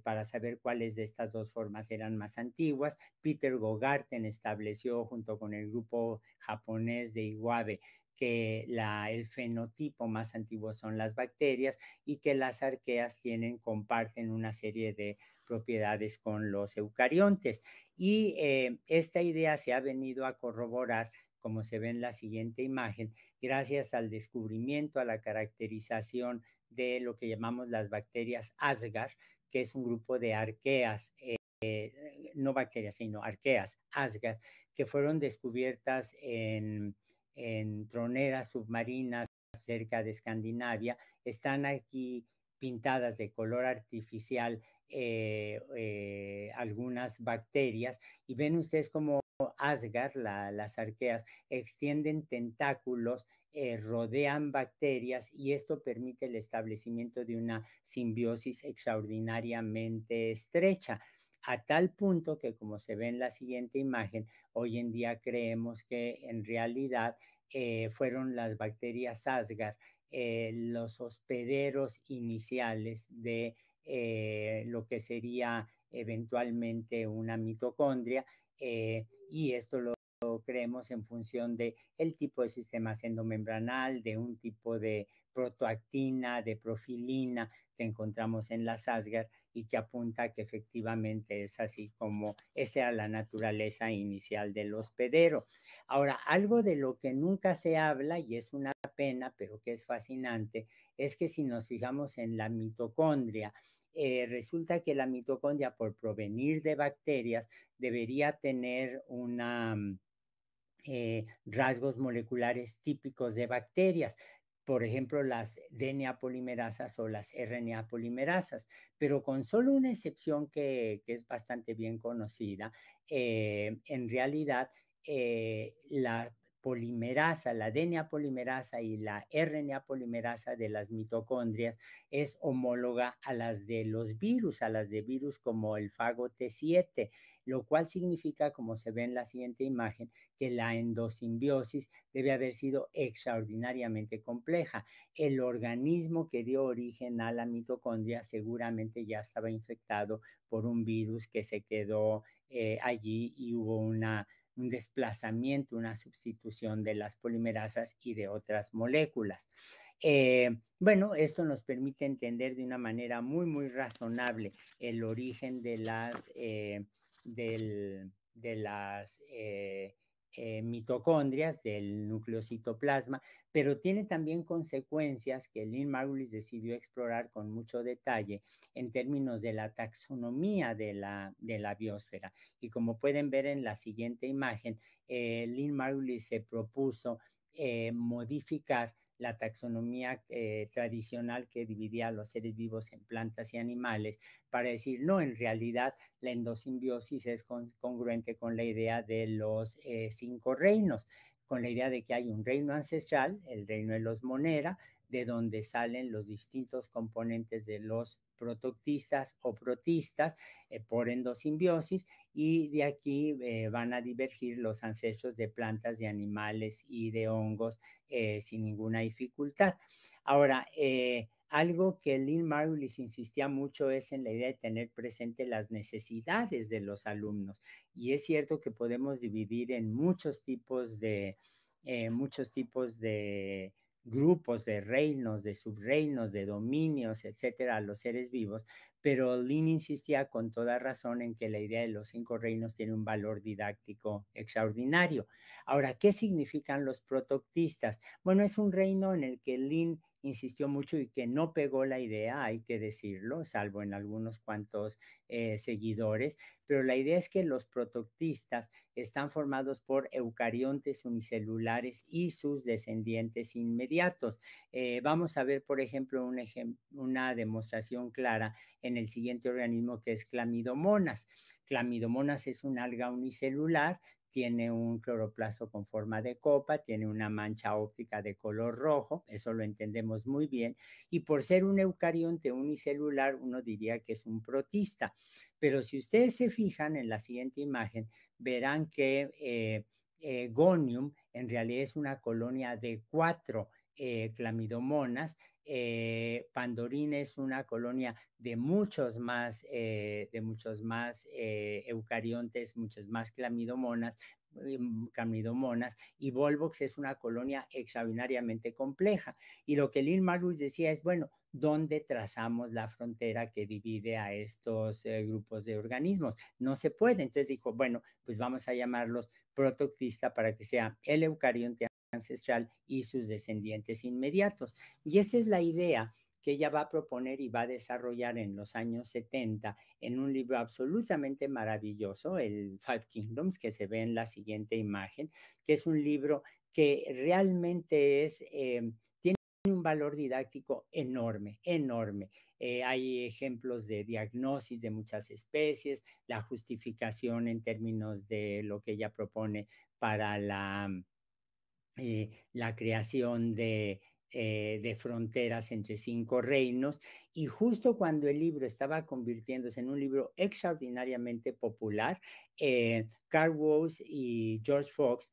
para saber cuáles de estas dos formas eran más antiguas. Peter Gogarten estableció, junto con el grupo japonés de Iwabe, que el fenotipo más antiguo son las bacterias y que las arqueas tienen, comparten una serie de propiedades con los eucariontes. Y eh, esta idea se ha venido a corroborar como se ve en la siguiente imagen, gracias al descubrimiento, a la caracterización de lo que llamamos las bacterias Asgar, que es un grupo de arqueas. Eh, eh, no bacterias, sino arqueas, asgas, que fueron descubiertas en en troneras submarinas cerca de Escandinavia, están aquí pintadas de color artificial eh, eh, algunas bacterias y ven ustedes como Asgard, las arqueas, extienden tentáculos, eh, rodean bacterias y esto permite el establecimiento de una simbiosis extraordinariamente estrecha a tal punto que, como se ve en la siguiente imagen, hoy en día creemos que en realidad eh, fueron las bacterias Asgard eh, los hospederos iniciales de eh, lo que sería eventualmente una mitocondria y esto lo creemos en función de el tipo de sistema endomembranal, de un tipo de protoactina, de profilina que encontramos en las SASGAR y que apunta que efectivamente es así como esa era la naturaleza inicial del hospedero. Ahora, algo de lo que nunca se habla y es una pena, pero que es fascinante, es que si nos fijamos en la mitocondria, eh, resulta que la mitocondria, por provenir de bacterias, debería tener una mm, eh, rasgos moleculares típicos de bacterias, por ejemplo, las DNA polimerasas o las RNA polimerasas, pero con solo una excepción que, es bastante bien conocida, eh, en realidad eh, la polimerasa, la DNA polimerasa y la RNA polimerasa de las mitocondrias es homóloga a las de los virus, a las de virus como el fago T7, lo cual significa, como se ve en la siguiente imagen, que la endosimbiosis debe haber sido extraordinariamente compleja. El organismo que dio origen a la mitocondria seguramente ya estaba infectado por un virus que se quedó eh, allí y hubo una un desplazamiento, una sustitución de las polimerasas y de otras moléculas. Eh, bueno, esto nos permite entender de una manera muy, muy razonable el origen de las, eh, del, de las eh, eh, mitocondrias del nucleocitoplasma, pero tiene también consecuencias que Lynn Margulis decidió explorar con mucho detalle en términos de la taxonomía de la, biosfera. Y como pueden ver en la siguiente imagen, eh, Lynn Margulis se propuso eh, modificar la taxonomía eh, tradicional que dividía a los seres vivos en plantas y animales, para decir, no, en realidad la endosimbiosis es congruente con la idea de los eh, cinco reinos, con la idea de que hay un reino ancestral, el reino de los Monera, de donde salen los distintos componentes de los protoctistas o protistas eh, por endosimbiosis y de aquí eh, van a divergir los ancestros de plantas, de animales y de hongos eh, sin ninguna dificultad. Ahora, algo que Lynn Margulis insistía mucho es en la idea de tener presente las necesidades de los alumnos. Y es cierto que podemos dividir en muchos tipos de, muchos tipos de grupos de reinos, de subreinos, de dominios, etcétera, los seres vivos, pero Lin insistía con toda razón en que la idea de los cinco reinos tiene un valor didáctico extraordinario. Ahora, ¿qué significan los protoctistas? Bueno, es un reino en el que Lin insistió mucho y que no pegó la idea, hay que decirlo, salvo en algunos cuantos eh, seguidores, pero la idea es que los protoctistas están formados por eucariontes unicelulares y sus descendientes inmediatos. Eh, vamos a ver, por ejemplo, una demostración clara en el siguiente organismo que es clamidomonas. Clamidomonas es un alga unicelular tiene un cloroplasto con forma de copa, tiene una mancha óptica de color rojo, eso lo entendemos muy bien, y por ser un eucarionte unicelular, uno diría que es un protista. Pero si ustedes se fijan en la siguiente imagen, verán que eh, eh, Gonium en realidad es una colonia de cuatro eh, clamidomonas eh, Pandorín es una colonia de muchos más, eh, de muchos más eh, eucariontes, muchas más eh, clamidomonas, y Volvox es una colonia extraordinariamente compleja. Y lo que Lynn Marlowe decía es, bueno, ¿dónde trazamos la frontera que divide a estos grupos de organismos? No se puede. Entonces dijo, bueno, pues vamos a llamarlos protoctista para que sea el eucarionte ancestral y sus descendientes inmediatos. Y esa es la idea que ella va a proponer y va a desarrollar en los años 70 en un libro absolutamente maravilloso, el Five Kingdoms, que se ve en la siguiente imagen, que es un libro que realmente es... Eh, tiene un valor didáctico enorme, enorme. Eh, hay ejemplos de diagnosis de muchas especies, la justificación en términos de lo que ella propone para la eh, la creación eh, de, fronteras entre cinco reinos. Y justo cuando el libro estaba convirtiéndose en un libro extraordinariamente popular, Carl eh, Woese y George Fox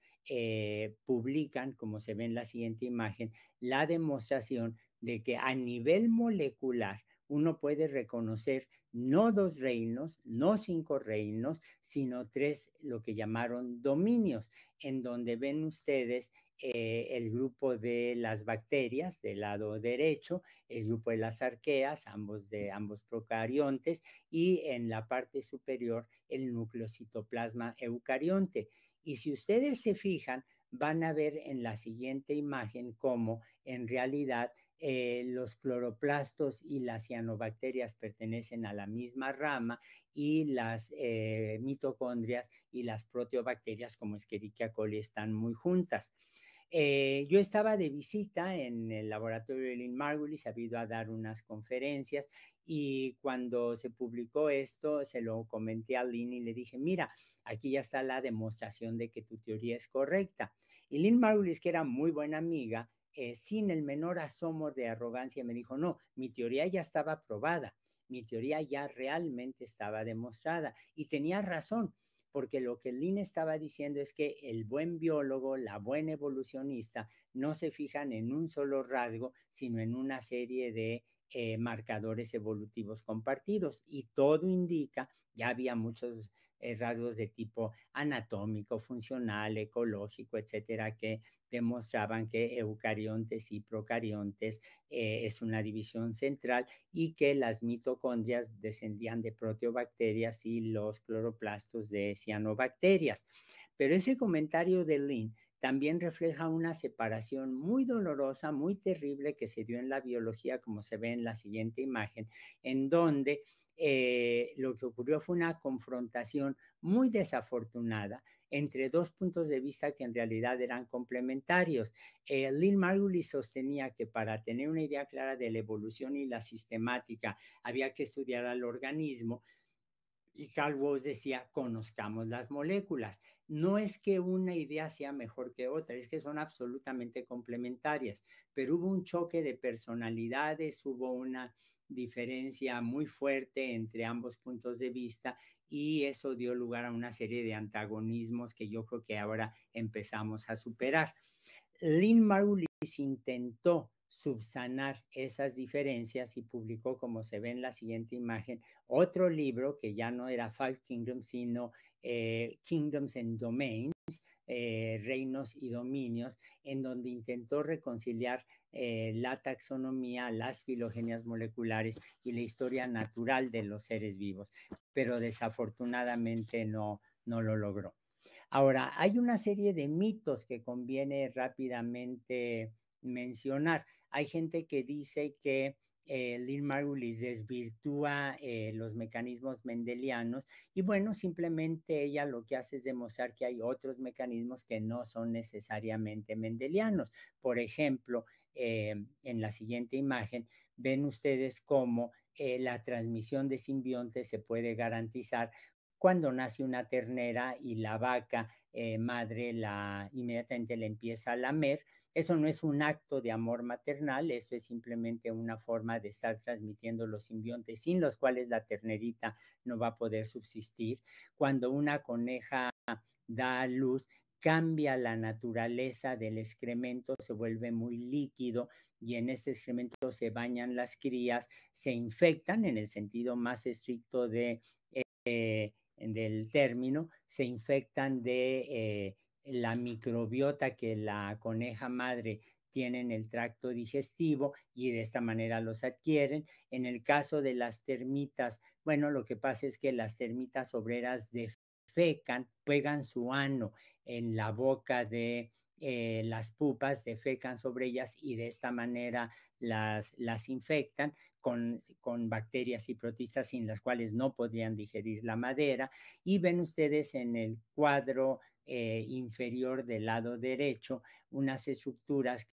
publican, como se ve en la siguiente imagen, la demostración de que a nivel molecular uno puede reconocer no dos reinos, no cinco reinos, sino tres, lo que llamaron dominios, en donde ven ustedes eh, el grupo de las bacterias del lado derecho, el grupo de las arqueas, ambos de ambos procariontes, y en la parte superior el núcleo citoplasma eucarionte. Y si ustedes se fijan, van a ver en la siguiente imagen cómo en realidad eh, los cloroplastos y las cianobacterias pertenecen a la misma rama y las eh, mitocondrias y las proteobacterias como Escherichia coli están muy juntas. Eh, yo estaba de visita en el laboratorio de Lynn Margulis, había ido a dar unas conferencias y cuando se publicó esto, se lo comenté a Lynn y le dije, mira, aquí ya está la demostración de que tu teoría es correcta. Y Lynn Margulis, que era muy buena amiga, eh, sin el menor asomo de arrogancia, me dijo, no, mi teoría ya estaba probada, mi teoría ya realmente estaba demostrada y tenía razón porque lo que Lynn estaba diciendo es que el buen biólogo, la buena evolucionista, no se fijan en un solo rasgo, sino en una serie de eh, marcadores evolutivos compartidos. Y todo indica, ya había muchos rasgos de tipo anatómico, funcional, ecológico, etcétera, que demostraban que eucariontes y procariontes eh, es una división central y que las mitocondrias descendían de proteobacterias y los cloroplastos de cianobacterias. Pero ese comentario de Lynn también refleja una separación muy dolorosa, muy terrible que se dio en la biología, como se ve en la siguiente imagen, en donde eh, lo que ocurrió fue una confrontación muy desafortunada entre dos puntos de vista que en realidad eran complementarios. Eh, Lynn Margulis sostenía que para tener una idea clara de la evolución y la sistemática había que estudiar al organismo, y Carl Woese decía, conozcamos las moléculas. No es que una idea sea mejor que otra, es que son absolutamente complementarias, pero hubo un choque de personalidades, hubo una diferencia muy fuerte entre ambos puntos de vista y eso dio lugar a una serie de antagonismos que yo creo que ahora empezamos a superar. Lynn Marulis intentó subsanar esas diferencias y publicó, como se ve en la siguiente imagen, otro libro que ya no era Five Kingdoms, sino eh, Kingdoms and Domains, eh, reinos y dominios, en donde intentó reconciliar eh, la taxonomía, las filogenias moleculares y la historia natural de los seres vivos, pero desafortunadamente no, no lo logró. Ahora, hay una serie de mitos que conviene rápidamente mencionar. Hay gente que dice que Lynn Margulis desvirtúa eh, los mecanismos mendelianos y bueno, simplemente ella lo que hace es demostrar que hay otros mecanismos que no son necesariamente mendelianos. Por ejemplo, em, en la siguiente imagen ven ustedes cómo eh, la transmisión de simbiontes se puede garantizar cuando nace una ternera y la vaca eh, madre la inmediatamente le empieza a lamer. Eso no es un acto de amor maternal, eso es simplemente una forma de estar transmitiendo los simbiontes sin los cuales la ternerita no va a poder subsistir. Cuando una coneja da a luz, cambia la naturaleza del excremento, se vuelve muy líquido y en este excremento se bañan las crías, se infectan en el sentido más estricto de... Eh, del término, se infectan de eh, la microbiota que la coneja madre tiene en el tracto digestivo y de esta manera los adquieren. En el caso de las termitas, bueno, lo que pasa es que las termitas obreras defecan, pegan su ano en la boca de eh, las pupas fecan sobre ellas y de esta manera las, infectan con, bacterias y protistas sin las cuales no podrían digerir la madera. Y ven ustedes en el cuadro eh, inferior del lado derecho unas estructuras que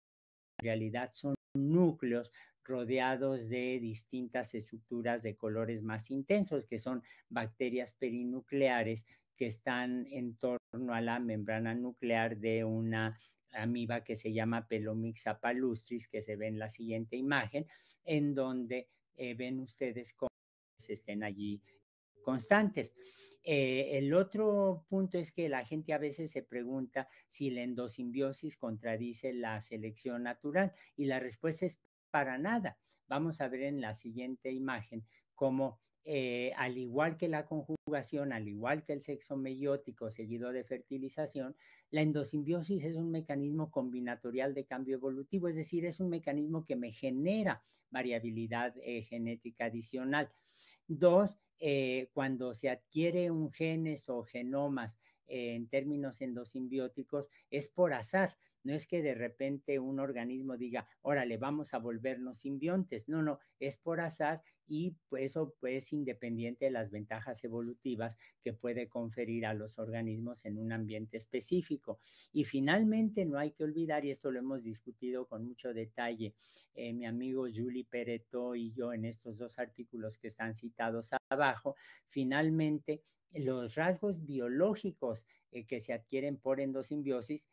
en realidad son núcleos rodeados de distintas estructuras de colores más intensos, que son bacterias perinucleares que están en torno a la membrana nuclear de una amiba que se llama Pelomyxa palustris, que se ve en la siguiente imagen, en donde eh, ven ustedes cómo estén allí constantes. Eh, el otro punto es que la gente a veces se pregunta si la endosimbiosis contradice la selección natural y la respuesta es para nada. Vamos a ver en la siguiente imagen cómo eh, al igual que la conjugación, al igual que el sexo meiótico seguido de fertilización, la endosimbiosis es un mecanismo combinatorial de cambio evolutivo, es decir, es un mecanismo que me genera variabilidad eh, genética adicional. Dos, eh, cuando se adquiere un genes o genomas en términos endosimbióticos, es por azar no es que de repente un organismo diga, órale, vamos a volvernos simbiontes. No, no, es por azar y pues eso es independiente de las ventajas evolutivas que puede conferir a los organismos en un ambiente específico. Y finalmente, no hay que olvidar, y esto lo hemos discutido con mucho detalle, eh, mi amigo Juli Peretto y yo en estos dos artículos que están citados abajo, finalmente los rasgos biológicos eh, que se adquieren por endosimbiosis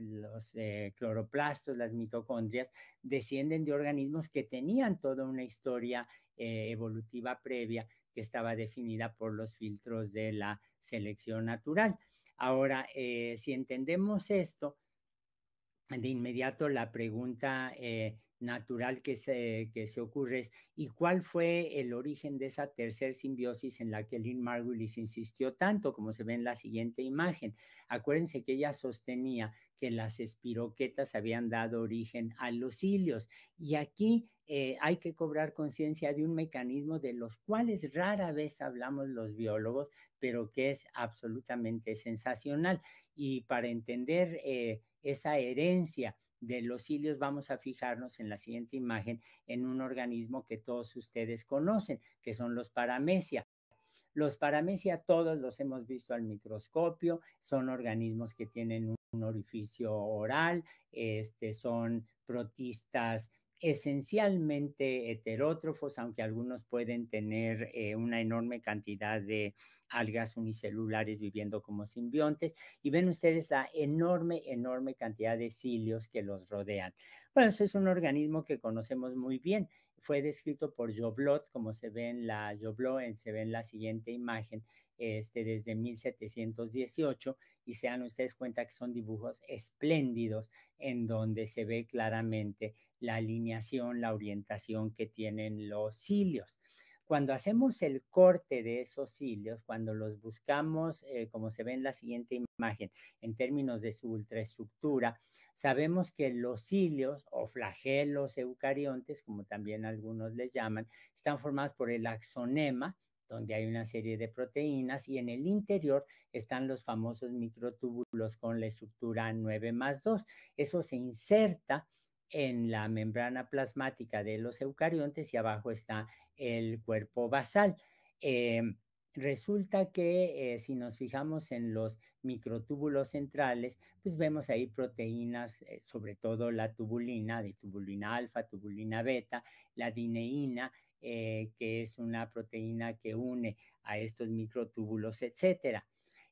los eh, cloroplastos, las mitocondrias, descienden de organismos que tenían toda una historia eh, evolutiva previa que estaba definida por los filtros de la selección natural. Ahora, eh, si entendemos esto, de inmediato la pregunta natural que se, que ocurre ¿y cuál fue el origen de esa tercer simbiosis en la que Lynn Margulis insistió tanto, como se ve en la siguiente imagen? Acuérdense que ella sostenía que las espiroquetas habían dado origen a los cilios y aquí eh, hay que cobrar conciencia de un mecanismo de los cuales rara vez hablamos los biólogos, pero que es absolutamente sensacional. Y para entender eh, esa herencia, de los cilios vamos a fijarnos en la siguiente imagen en un organismo que todos ustedes conocen, que son los paramecia. Los paramecia todos los hemos visto al microscopio, son organismos que tienen un orificio oral, este, son protistas esencialmente heterótrofos, aunque algunos pueden tener eh, una enorme cantidad de algas unicelulares viviendo como simbiontes y ven ustedes la enorme, enorme cantidad de cilios que los rodean. Bueno, eso es un organismo que conocemos muy bien. Fue descrito por Joblot, como se ve en la Joblot, se ve en la siguiente imagen, este, desde 1718 y se dan ustedes cuenta que son dibujos espléndidos en donde se ve claramente la alineación, la orientación que tienen los cilios. Cuando hacemos el corte de esos cilios, cuando los buscamos, eh, como se ve en la siguiente imagen, en términos de su ultraestructura, sabemos que los cilios o flagelos eucariontes, como también algunos les llaman, están formados por el axonema, donde hay una serie de proteínas y en el interior están los famosos microtúbulos con la estructura 9 más 2. Eso se inserta en la membrana plasmática de los eucariontes y abajo está el cuerpo basal. Em, resulta que eh, si nos fijamos en los microtúbulos centrales, pues vemos ahí proteínas, eh, sobre todo la tubulina, de tubulina alfa, tubulina beta, la dineína, eh, que es una proteína que une a estos microtúbulos, etcétera.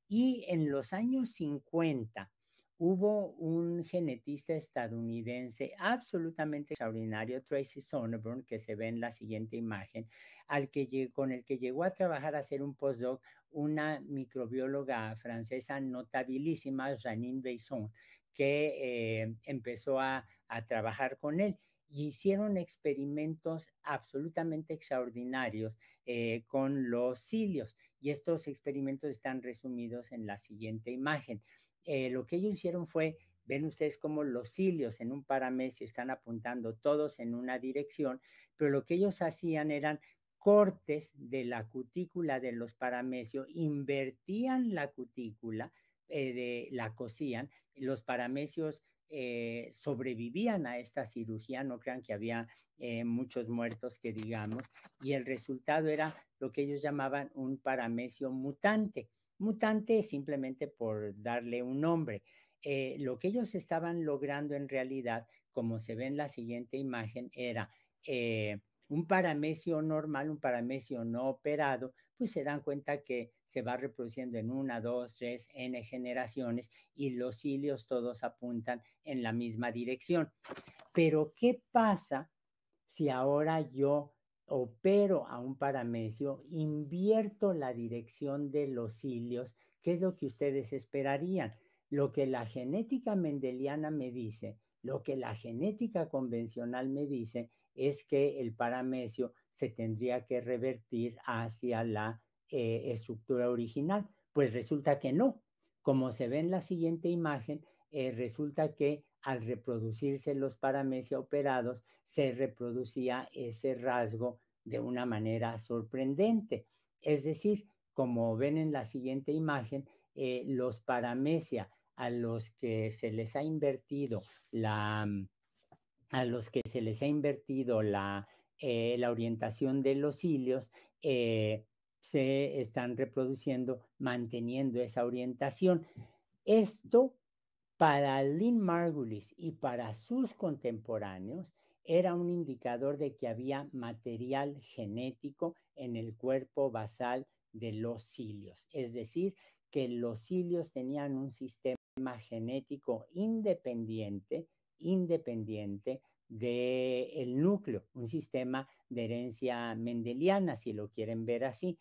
Y en los años 50, hubo un genetista estadounidense absolutamente extraordinario, Tracy Sonneborn, que se ve en la siguiente imagen, al con el que llegó a trabajar a hacer un postdoc una microbióloga francesa notabilísima, Janine Besson, que eh, empezó a, trabajar con él y hicieron experimentos absolutamente extraordinarios eh, con los cilios. Y estos experimentos están resumidos en la siguiente imagen. Eh, lo que ellos hicieron fue, ven ustedes como los cilios en un paramecio están apuntando todos en una dirección, pero lo que ellos hacían eran cortes de la cutícula de los paramecios, invertían la cutícula, eh, la cosían, los paramecios eh, sobrevivían a esta cirugía, no crean que había muchos muertos que digamos, y el resultado era lo que ellos llamaban un paramecio mutante mutante simplemente por darle un nombre. Eh, lo que ellos estaban logrando en realidad, como se ve en la siguiente imagen, era eh, un paramecio normal, un paramecio no operado, pues se dan cuenta que se va reproduciendo en una, dos, tres, n generaciones y los cilios todos apuntan en la misma dirección. Pero, ¿qué pasa si ahora yo opero a un paramecio, invierto la dirección de los cilios, que es lo que ustedes esperarían. Lo que la genética mendeliana me dice, lo que la genética convencional me dice, es que el paramecio se tendría que revertir hacia la eh, estructura original. Pues resulta que no. Como se ve en la siguiente imagen, eh, resulta que al reproducirse los paramesia operados, se reproducía ese rasgo de una manera sorprendente. Es decir, como ven en la siguiente imagen, eh, los paramesia a los que se les ha invertido la mm, a los que se les ha invertido la, eh, orientación de los cilios se están reproduciendo manteniendo esa orientación. Esto para Lynn Margulis y para sus contemporáneos era un indicador de que había material genético en el cuerpo basal de los cilios, es decir, que los cilios tenían un sistema genético independiente, independiente del núcleo, un sistema de herencia mendeliana, si lo quieren ver así.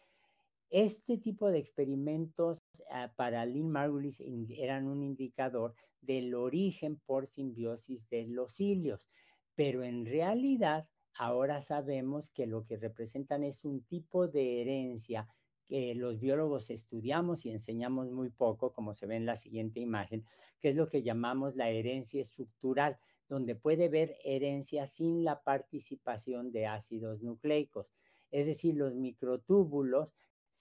Este tipo de experimentos Ah, para Lynn Margulis eran un indicador del origen por simbiosis de los cilios, pero en realidad ahora sabemos que lo que representan es un tipo de herencia que los biólogos estudiamos y enseñamos muy poco, como se ve en la siguiente imagen, que es lo que llamamos la herencia estructural, donde puede haber herencia sin la participación de ácidos nucleicos. Es decir, los microtúbulos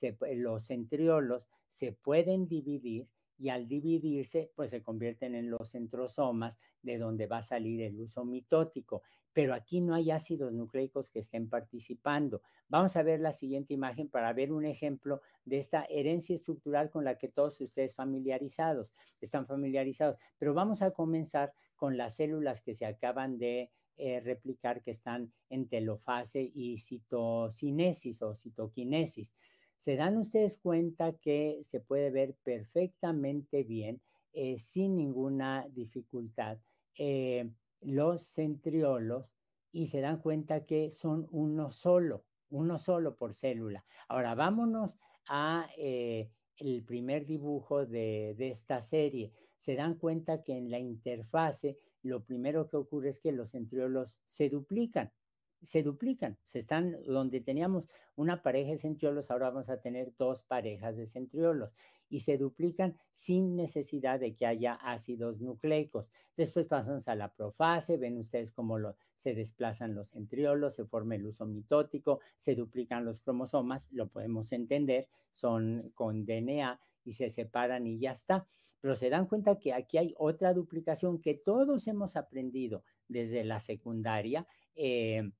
eh, los centriolos se pueden dividir y al dividirse, pues se convierten en los centrosomas de donde va a salir el uso mitótico. Pero aquí no hay ácidos nucleicos que estén participando. Vamos a ver la siguiente imagen para ver un ejemplo de esta herencia estructural con la que todos ustedes familiarizados están familiarizados. Pero vamos a comenzar con las células que se acaban de eh, replicar, que están en telofase y citocinesis o citoquinesis se dan ustedes cuenta que se puede ver perfectamente bien, eh, sin ninguna dificultad, eh, los centriolos y se dan cuenta que son uno solo, uno solo por célula. Ahora vámonos a... Eh, el primer dibujo de, de, esta serie. Se dan cuenta que en la interfase lo primero que ocurre es que los centriolos se duplican se duplican, se están donde teníamos una pareja de centriolos, ahora vamos a tener dos parejas de centriolos y se duplican sin necesidad de que haya ácidos nucleicos. Después pasamos a la profase, ven ustedes cómo se desplazan los centriolos, se forma el uso mitótico, se duplican los cromosomas, lo podemos entender, son con DNA y se separan y ya está. Pero se dan cuenta que aquí hay otra duplicación que todos hemos aprendido desde la secundaria. Eh,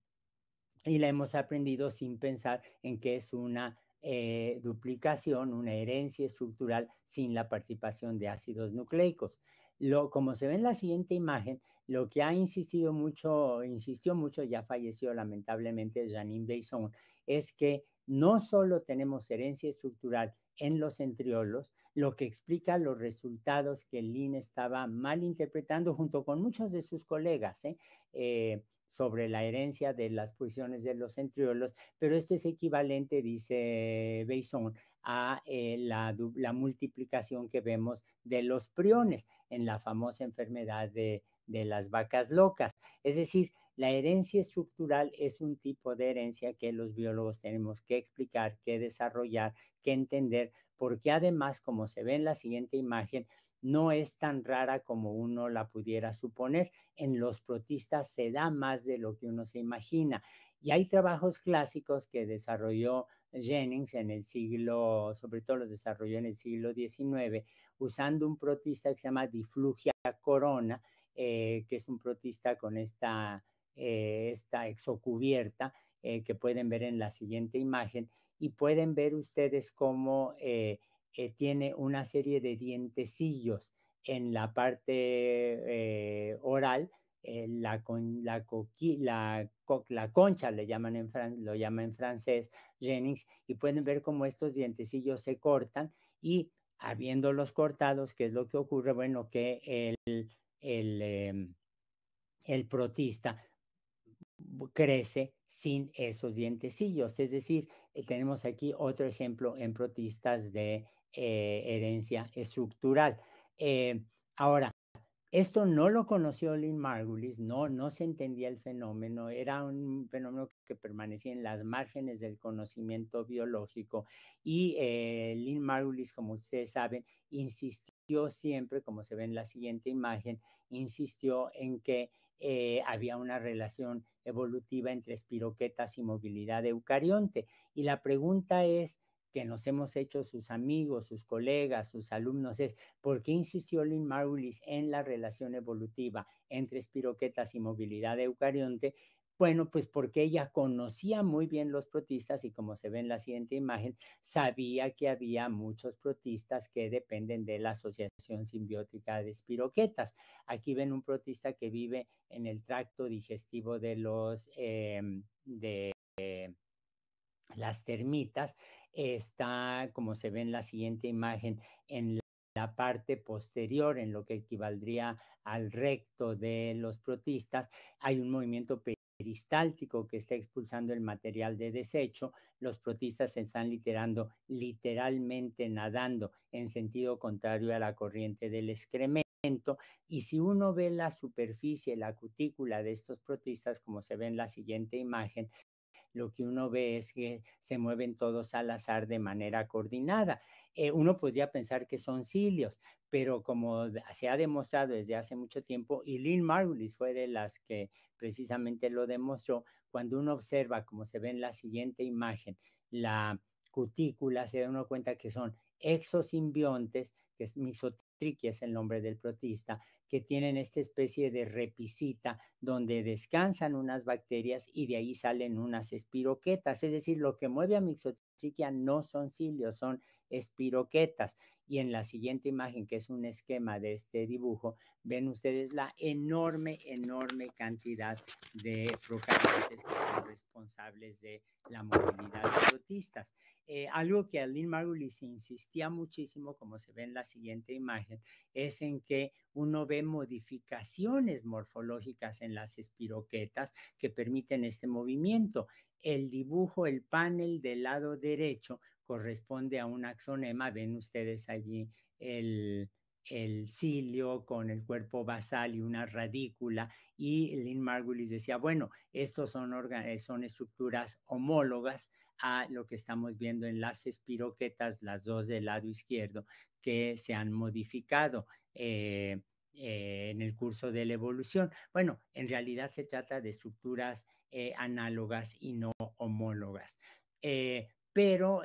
y la hemos aprendido sin pensar en que es una eh, duplicación, una herencia estructural sin la participación de ácidos nucleicos. Lo, como se ve en la siguiente imagen, lo que ha insistido mucho, insistió mucho, ya falleció lamentablemente Janine Baison, es que no solo tenemos herencia estructural en los centriolos, lo que explica los resultados que Lynn e estaba mal interpretando junto con muchos de sus colegas. ¿eh? eh sobre la herencia de las posiciones de los centriolos, pero esto es equivalente, dice Besson, a eh, la, la, multiplicación que vemos de los priones en la famosa enfermedad de, de las vacas locas. Es decir, la herencia estructural es un tipo de herencia que los biólogos tenemos que explicar, que desarrollar, que entender, porque además, como se ve en la siguiente imagen, no es tan rara como uno la pudiera suponer. En los protistas se da más de lo que uno se imagina. Y hay trabajos clásicos que desarrolló Jennings en el siglo, sobre todo los desarrolló en el siglo XIX, usando un protista que se llama Diflugia corona, eh, que es un protista con esta, eh, esta exocubierta eh, que pueden ver en la siguiente imagen. Y pueden ver ustedes cómo tiene una serie de dientecillos en la parte eh, oral, eh, la, con, la, la, concha le llaman en lo llama en francés Jennings, y pueden ver cómo estos dientecillos se cortan y habiéndolos cortados, ¿qué es lo que ocurre? Bueno, que el, el, em, el protista crece sin esos dientecillos. Es decir, eh, tenemos aquí otro ejemplo en protistas de eh, herencia estructural. Eh, ahora, esto no lo conoció Lynn Margulis, no, no se entendía el fenómeno, era un fenómeno que permanecía en las márgenes del conocimiento biológico y eh, Lynn Margulis, como ustedes saben, insistió siempre, como se ve en la siguiente imagen, insistió en que había una relación evolutiva entre espiroquetas y movilidad eucarionte. Y la pregunta es, que nos hemos hecho sus amigos, sus colegas, sus alumnos es por qué insistió Lynn Marulis en la relación evolutiva entre espiroquetas y movilidad de eucarionte, bueno, pues porque ella conocía muy bien los protistas y como se ve en la siguiente imagen, sabía que había muchos protistas que dependen de la Asociación Simbiótica de Espiroquetas. Aquí ven un protista que vive en el tracto digestivo de los... Eh, de, las termitas, está, como se ve en la siguiente imagen, en la parte posterior, en lo que equivaldría al recto de los protistas, hay un movimiento peristáltico que está expulsando el material de desecho, los protistas se están literalmente nadando en sentido contrario a la corriente del excremento. Y si uno ve la superficie, la cutícula de estos protistas, como se ve en la siguiente imagen, lo que uno ve es que se mueven todos al azar de manera coordinada. Eh, uno podría pensar que son cilios, pero como se ha demostrado desde hace mucho tiempo, y Lynn Margulis fue de las que precisamente lo demostró, cuando uno observa, como se ve en la siguiente imagen, la cutícula, se da uno cuenta que son exosimbiontes, que es mixotipo, que es el nombre del protista, que tienen esta especie de repisita donde descansan unas bacterias y de ahí salen unas espiroquetas, es decir, lo que mueve a Mixotriquia no son cilios, son espiroquetas. Y en la siguiente imagen, que es un esquema de este dibujo, ven ustedes la enorme, enorme cantidad de procariotas que son responsables de la movilidad de protistas. Eh, algo que a Lynn Margulis insistía muchísimo, como se ve en la siguiente imagen, es en que uno ve modificaciones morfológicas en las espiroquetas que permiten este movimiento. El dibujo, el panel del lado derecho corresponde a un axonema. Ven ustedes allí el, cilio con el cuerpo basal y una radícula. Y Lynn Margulis decía, bueno, estos son, eh, son estructuras homólogas a lo que estamos viendo en las espiroquetas, las dos del lado izquierdo, que se han modificado eh, eh, en el curso de la evolución. Bueno, en realidad se trata de estructuras eh, análogas y no homólogas. pero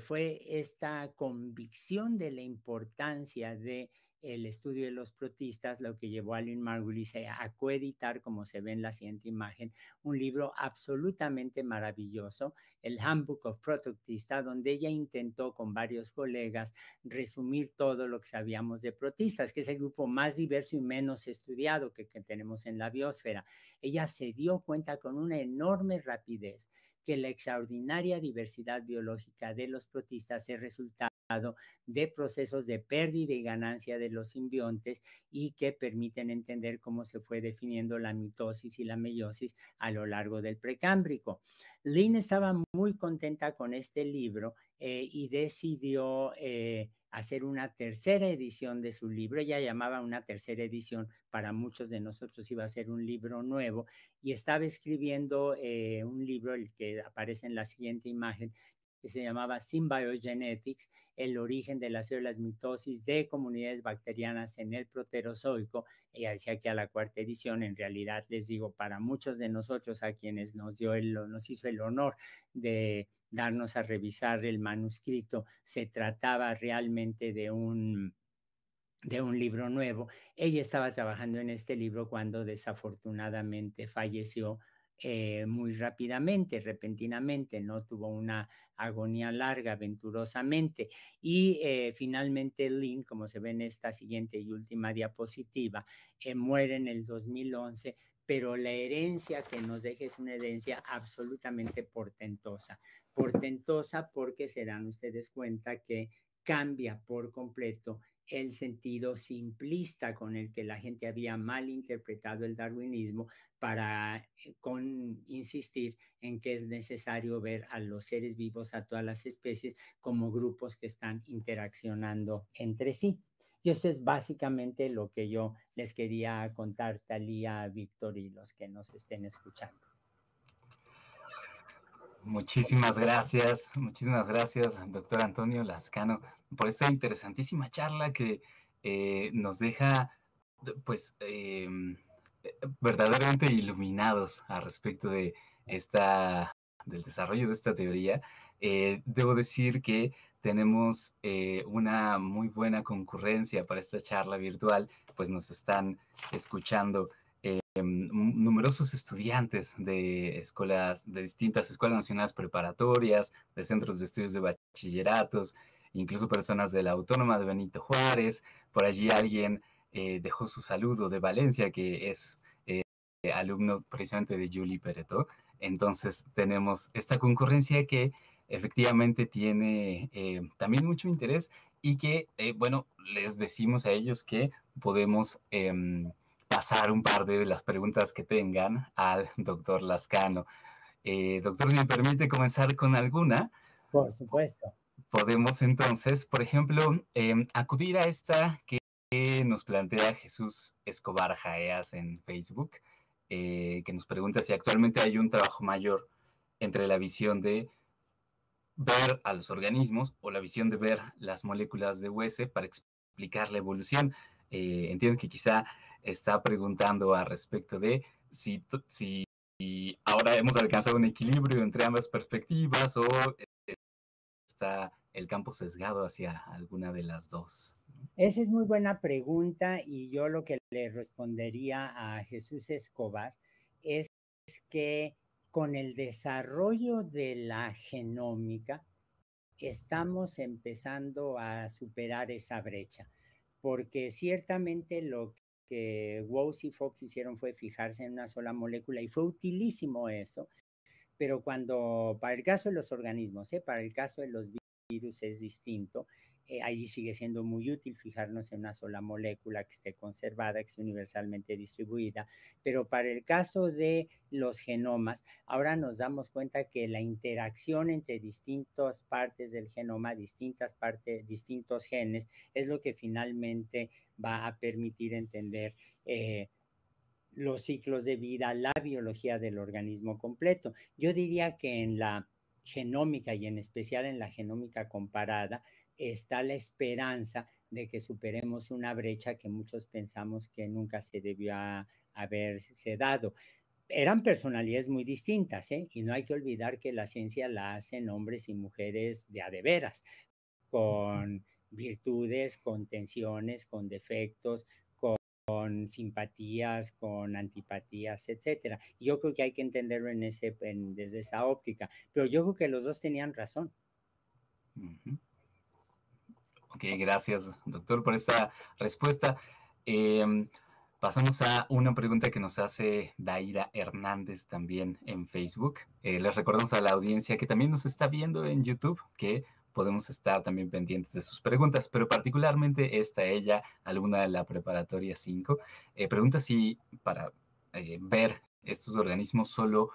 fue esta convicción de la importancia de el estudio de los protistas lo que llevó a Lynn Margulis eh, a coeditar, como se ve en la siguiente imagen, un libro absolutamente maravilloso, el Handbook of Protistas, donde ella intentó con varios colegas resumir todo lo que sabíamos de protistas, que es el grupo más diverso y menos estudiado que, tenemos en la biosfera. Ella se dio cuenta con una enorme rapidez que la extraordinaria diversidad biológica de los protistas es resultado de procesos de pérdida y ganancia de los simbiontes y que permiten entender cómo se fue definiendo la mitosis y la meiosis a lo largo del precámbrico. Lynn estaba muy contenta con este libro eh, y decidió eh, hacer una tercera edición de su libro. Ella llamaba una tercera edición, para muchos de nosotros iba a ser un libro nuevo y estaba escribiendo eh, un libro, el que aparece en la siguiente imagen, que se llamaba Symbiogenetics, el origen de las células mitosis de comunidades bacterianas en el proterozoico. Ella decía que a la cuarta edición, en realidad, les digo, para muchos de nosotros a quienes nos, dio nos hizo el honor de darnos a revisar el manuscrito, se trataba realmente de un de un libro nuevo. Ella estaba trabajando en este libro cuando desafortunadamente falleció eh, muy rápidamente, repentinamente, no tuvo una agonía larga, venturosamente. Y eh, finalmente Lin, como se ve en esta siguiente y última diapositiva, eh, muere en el 2011 pero la herencia que nos deja es una herencia absolutamente portentosa. Portentosa porque se dan ustedes cuenta que cambia por completo el sentido simplista con el que la gente había malinterpretado el darwinismo para eh, con insistir en que es necesario ver a los seres vivos, a todas las especies, como grupos que están interaccionando entre sí. Y esto es básicamente lo que yo les quería contar, Talía, Víctor y los que nos estén escuchando. Muchísimas gracias, muchísimas gracias, doctor Antonio Lascano por esta interesantísima charla que eh, nos deja, pues, em, eh, verdaderamente iluminados al respecto de esta, del desarrollo de esta teoría. Eh, debo decir que tenemos una muy buena concurrencia para esta charla virtual, pues nos están escuchando numerosos estudiantes de escuelas, de distintas escuelas nacionales preparatorias, de centros de estudios de bachilleratos, incluso personas de la Autónoma de Benito Juárez, por allí alguien eh, dejó su saludo de Valencia, que es eh, alumno precisamente de Julie Peretó. Entonces tenemos esta concurrencia que efectivamente tiene eh, también mucho interés y que, bueno, les decimos a ellos que podemos em, pasar un par de las preguntas que tengan al doctor Lascano. doctor, ¿me permite comenzar con alguna? Por supuesto podemos entonces, por ejemplo, em, acudir a esta que nos plantea Jesús Escobar Jaeas en Facebook, eh, que nos pregunta si actualmente hay un trabajo mayor entre la visión de ver a los organismos o la visión de ver las moléculas de US para explicar la evolución. Eh, entiendo que quizá está preguntando al respecto de si, si ahora hemos alcanzado un equilibrio entre ambas perspectivas o está el campo sesgado hacia alguna de las dos? Esa es muy buena pregunta y yo lo que le respondería a Jesús Escobar es que con el desarrollo de la genómica estamos empezando a superar esa brecha, porque ciertamente lo que Woese y Fox hicieron fue fijarse en una sola molécula y fue utilísimo eso pero cuando, para el caso de los organismos, ¿eh? para el caso de los virus es distinto, eh, ahí sigue siendo muy útil fijarnos en una sola molécula que esté conservada, que esté universalmente distribuida, pero para el caso de los genomas, ahora nos damos cuenta que la interacción entre distintas partes del genoma, distintas partes, distintos genes, es lo que finalmente va a permitir entender eh, los ciclos de vida, la biología del organismo completo. Yo diría que en la genómica y en especial en la genómica comparada está la esperanza de que superemos una brecha que muchos pensamos que nunca se debió a, haberse dado. Eran personalidades muy distintas, ¿eh? y no hay que olvidar que la ciencia la hacen hombres y mujeres de a de veras, con virtudes, con tensiones, con defectos, con simpatías, con antipatías, etcétera. Yo creo que hay que entenderlo desde esa óptica. Pero yo creo que los dos tenían razón. Ok, gracias, doctor, por esta respuesta. Em, pasamos a una pregunta que nos hace Daira Hernández también en Facebook. Eh, les recordamos a la audiencia que también nos está viendo en YouTube que podemos estar también pendientes de sus preguntas, pero particularmente esta, ella, alumna de la preparatoria 5, eh, pregunta si para eh, ver estos organismos solo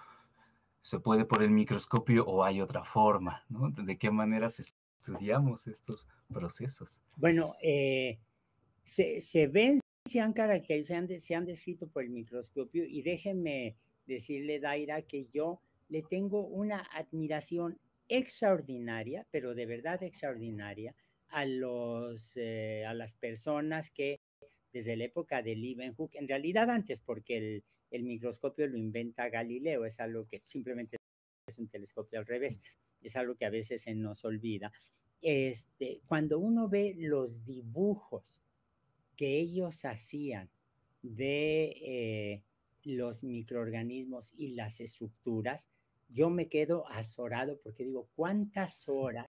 se puede por el microscopio o hay otra forma, ¿no? ¿De qué manera estudiamos estos procesos? Bueno, eh, se, ven, se han caracterizado, se han, descrito por el microscopio y déjenme decirle, Daira, que yo le tengo una admiración extraordinaria, pero de verdad extraordinaria, a, eh, a las personas que desde la época de Leeuwenhoek, en realidad antes, porque el, microscopio lo inventa Galileo, es algo que simplemente es un telescopio al revés, es algo que a veces se nos olvida. Este, cuando uno ve los dibujos que ellos hacían de eh, los microorganismos y las estructuras, yo me quedo azorado porque digo, ¿cuántas horas,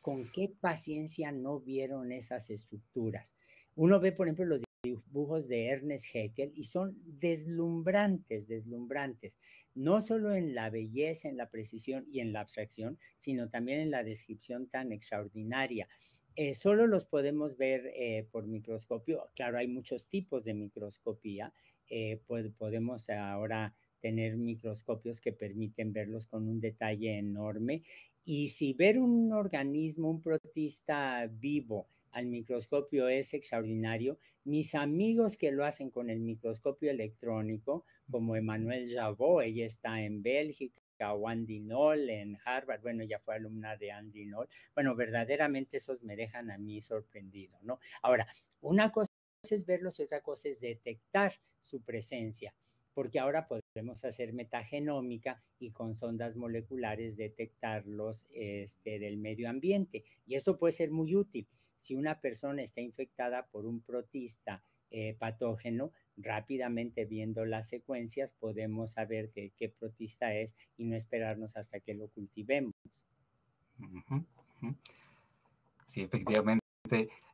con qué paciencia no vieron esas estructuras? Uno ve, por ejemplo, los dibujos de Ernest Haeckel y son deslumbrantes, deslumbrantes, no solo en la belleza, en la precisión y en la abstracción, sino también en la descripción tan extraordinaria. Eh, solo los podemos ver eh, por microscopio. Claro, hay muchos tipos de microscopía. pues podemos ahora tener microscopios que permiten verlos con un detalle enorme. Y si ver un organismo, un protista vivo al microscopio es extraordinario, mis amigos que lo hacen con el microscopio electrónico, como Emmanuel Jabot, ella está en Bélgica, o Andy Noll en Harvard, bueno, ya fue alumna de Andy Noll, bueno, verdaderamente esos me dejan a mí sorprendido, ¿no? Ahora, una cosa es verlos y otra cosa es detectar su presencia, porque ahora podemos podemos hacer metagenómica y con sondas moleculares detectarlos este, del medio ambiente. Y esto puede ser muy útil. Si una persona está infectada por un protista eh, patógeno, rápidamente viendo las secuencias podemos saber qué protista es y no esperarnos hasta que lo cultivemos. Sí, efectivamente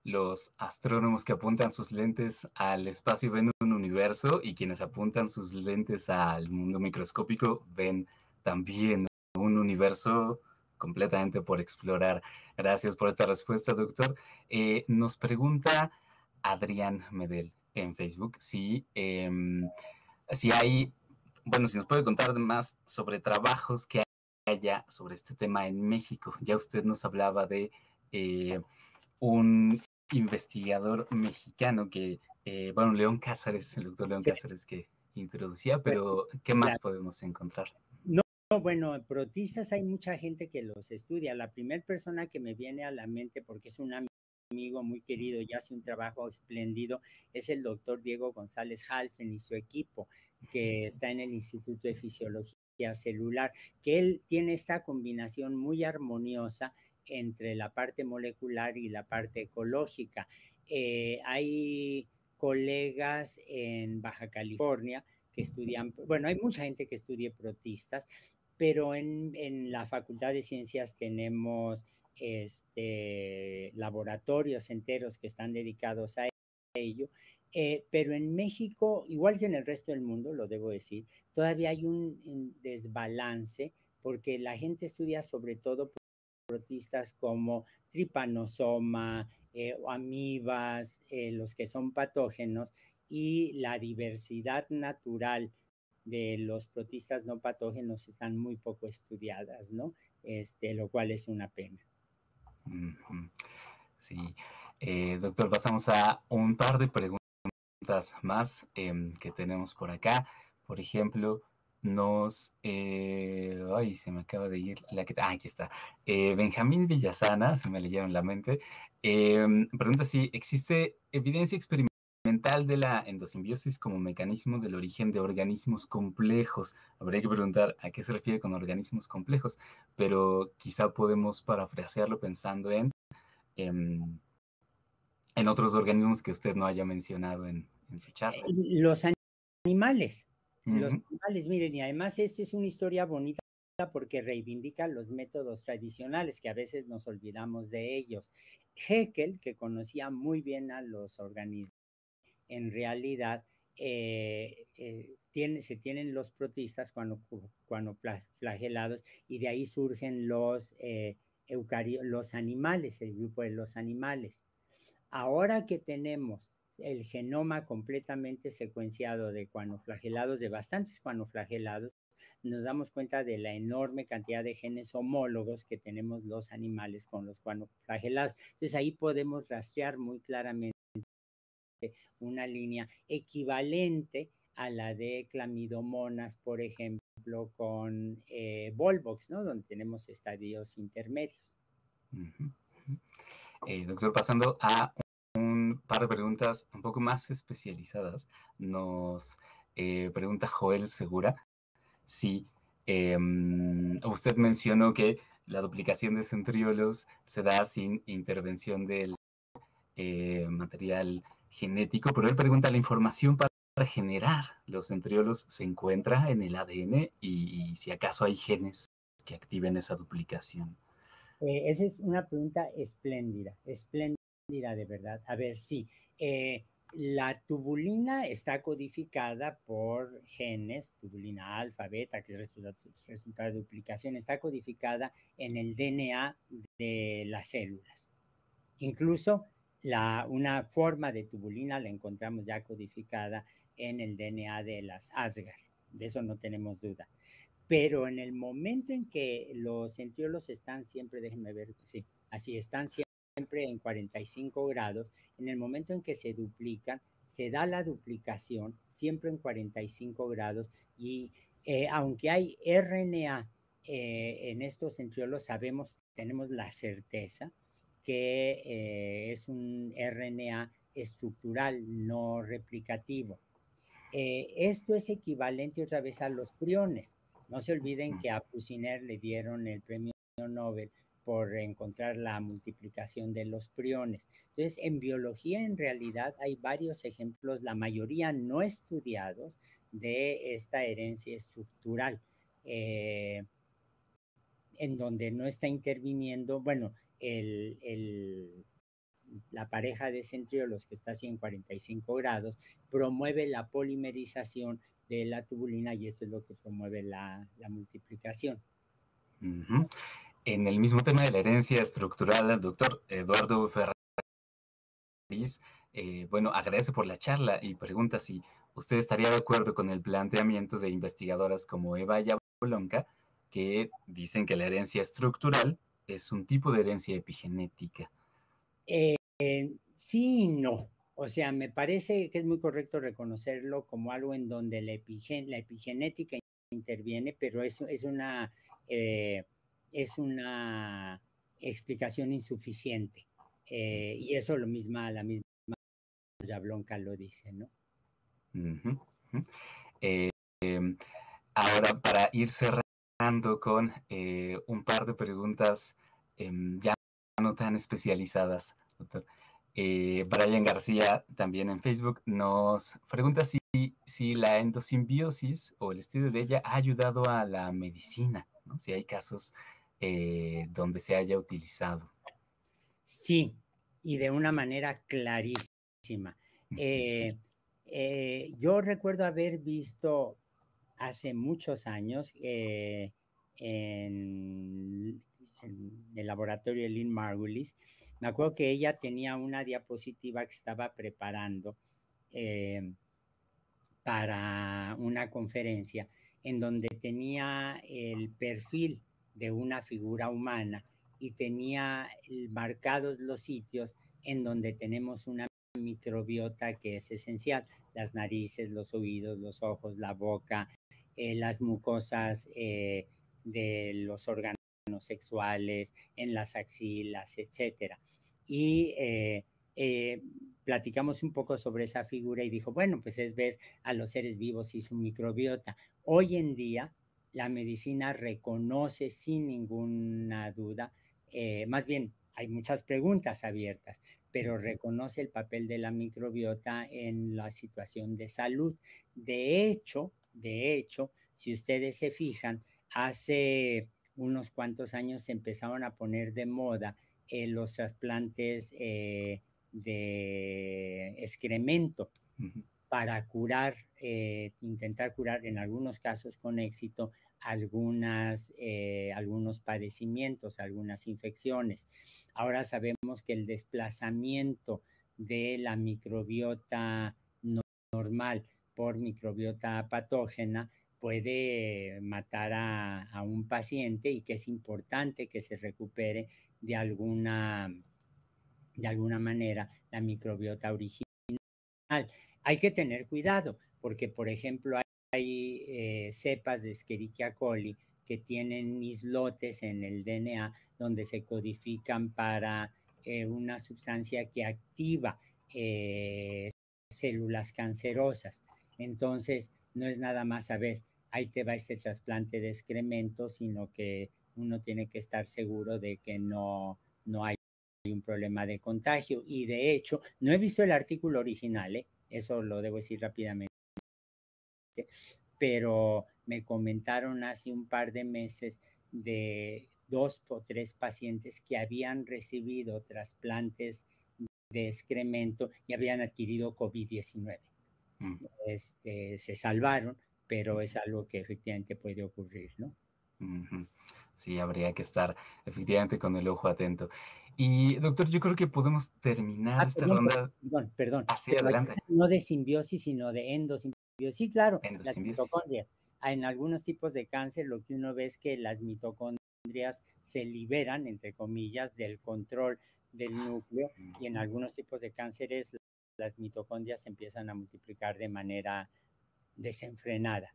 los astrónomos que apuntan sus lentes al espacio ven un universo y quienes apuntan sus lentes al mundo microscópico ven también un universo completamente por explorar. Gracias por esta respuesta, doctor. Eh, nos pregunta Adrián Medel en Facebook si, em, si hay, bueno, si nos puede contar más sobre trabajos que haya sobre este tema en México. Ya usted nos hablaba de... Eh, un investigador mexicano que, eh, bueno, León Cázares, el doctor León Cáceres que introducía, pero ¿qué más podemos encontrar? No, no, bueno, protistas hay mucha gente que los estudia. La primera persona que me viene a la mente, porque es un amigo muy querido y hace un trabajo espléndido, es el doctor Diego González Halfen y su equipo, que está en el Instituto de Fisiología celular, que él tiene esta combinación muy armoniosa entre la parte molecular y la parte ecológica. Eh, hay colegas en Baja California que estudian, bueno, hay mucha gente que estudia protistas, pero en, en la Facultad de Ciencias tenemos este, laboratorios enteros que están dedicados a ello. Eh, pero en México, igual que en el resto del mundo, lo debo decir, todavía hay un, un desbalance porque la gente estudia sobre todo protistas como tripanosoma, eh, o amibas, eh, los que son patógenos, y la diversidad natural de los protistas no patógenos están muy poco estudiadas, ¿no? Este, lo cual es una pena. Sí. Eh, doctor, pasamos a un par de preguntas más em, que tenemos por acá. Por ejemplo, nos... Eh, ay, se me acaba de ir la que... Ah, aquí está. Eh, Benjamín Villasana, se me leyeron la mente, em, pregunta si existe evidencia experimental de la endosimbiosis como mecanismo del origen de organismos complejos. Habría que preguntar a qué se refiere con organismos complejos, pero quizá podemos parafrasearlo pensando en... Em, otros organismos que usted no haya mencionado en, en su charla. Los animales los animales, Miren, y además esta es una historia bonita porque reivindica los métodos tradicionales que a veces nos olvidamos de ellos. Heckel, que conocía muy bien a los organismos, en realidad eh, eh, se tienen los protistas cuando, cuando flagelados y de ahí surgen los, eh, los animales, el grupo de los animales. Ahora que tenemos el genoma completamente secuenciado de cuanoflagelados, de bastantes cuanoflagelados, nos damos cuenta de la enorme cantidad de genes homólogos que tenemos los animales con los cuanoflagelados. Entonces ahí podemos rastrear muy claramente una línea equivalente a la de clamidomonas, por ejemplo, con eh, Volvox, ¿no? Donde tenemos estadios intermedios. Eh, doctor, pasando a par de preguntas un poco más especializadas. Nos eh, pregunta Joel Segura si em, usted mencionó que la duplicación de centriolos se da sin intervención del eh, material genético, pero él pregunta la información para generar los centriolos se encuentra en el ADN y, si acaso hay genes que activen esa duplicación. Eh, esa es una pregunta espléndida, espléndida. Mira, de verdad, a ver, sí. Eh, la tubulina está codificada por genes, tubulina alfa, beta, que el resultado de duplicación, está codificada en el DNA de las células. Incluso la, una forma de tubulina la encontramos ya codificada en el DNA de las Asgar, de eso no tenemos duda. Pero en el momento en que los centriolos están siempre, déjenme ver, sí, así están siempre siempre en 45 grados, en el momento en que se duplican, se da la duplicación siempre en 45 grados y eh, aunque hay RNA eh, en estos centriolos, sabemos, tenemos la certeza que eh, es un RNA estructural no replicativo. esto es equivalente otra vez a los priones. No se olviden que a Pusiner le dieron el premio Nobel por encontrar la multiplicación de los priones. Entonces, en biología en realidad hay varios ejemplos, la mayoría no estudiados, de esta herencia estructural, eh, en donde no está interviniendo, bueno, el, la pareja de centriolos que está en 45 grados promueve la polimerización de la tubulina y esto es lo que promueve la, multiplicación en el mismo tema de la herencia estructural, el doctor Eduardo Ferraris, eh, bueno, agradece por la charla y pregunta si usted estaría de acuerdo con el planteamiento de investigadoras como Eva Yablonka, que dicen que la herencia estructural es un tipo de herencia epigenética. Eh, sí y no. O sea, me parece que es muy correcto reconocerlo como algo en donde la, epigenética interviene, pero es, es una eh, es una explicación insuficiente. Eh, y eso lo misma, la misma Blanca lo dice, ¿no? Eh, em, ahora, para ir cerrando con eh, un par de preguntas em, ya no tan especializadas, doctor. Brian García, también en Facebook, nos pregunta si, si la endosimbiosis o el estudio de ella ha ayudado a la medicina, ¿no? si hay casos eh, donde se haya utilizado. Sí, y de una manera clarísima. Eh, eh, yo recuerdo haber visto hace muchos años en, el laboratorio de Lynn Margulis, me acuerdo que ella tenía una diapositiva que estaba preparando para una conferencia en donde tenía el perfil de una figura humana y tenía marcados los sitios en donde tenemos una microbiota que es esencial, las narices, los oídos, los ojos, la boca, eh, las mucosas eh, de los órganos sexuales, en las axilas, etc. Y eh, platicamos un poco sobre esa figura y dijo, bueno, pues es ver a los seres vivos y su microbiota. Hoy en día la medicina reconoce sin ninguna duda, eh, más bien hay muchas preguntas abiertas, pero reconoce el papel de la microbiota en la situación de salud. De hecho, de hecho, si ustedes se fijan, hace unos cuantos años se empezaron a poner de moda eh, los trasplantes eh, de excremento para curar, eh, intentar curar en algunos casos con éxito algunas, eh, algunos padecimientos, algunas infecciones. Ahora sabemos que el desplazamiento de la microbiota normal por microbiota patógena puede matar a, a, un paciente y que es importante que se recupere de alguna, de alguna manera la microbiota original hay que tener cuidado, porque por ejemplo hay, eh, cepas de Escherichia coli que tienen islotes en el DNA donde se codifican para eh, una sustancia que activa eh, células cancerosas. Entonces, no es nada más saber, ahí te va este trasplante de excremento, sino que uno tiene que estar seguro de que no, no hay hay un problema de contagio. Y de hecho, no he visto el artículo original, ¿eh? eso lo debo decir rápidamente, pero me comentaron hace un par de meses de dos o tres pacientes que habían recibido trasplantes de excremento y habían adquirido COVID-19. Mm. Este, se salvaron, pero es algo que efectivamente puede ocurrir, ¿no? Sí, habría que estar efectivamente con el ojo atento. Y doctor, yo creo que podemos terminar ah, esta ronda. Perdón, No de simbiosis, sino de endosimbiosis. Sí, claro, las mitocondrias. Ah, en algunos tipos de cáncer lo que uno ve es que las mitocondrias se liberan, entre comillas, del control del ah, núcleo y en algunos tipos de cánceres las mitocondrias se empiezan a multiplicar de manera desenfrenada.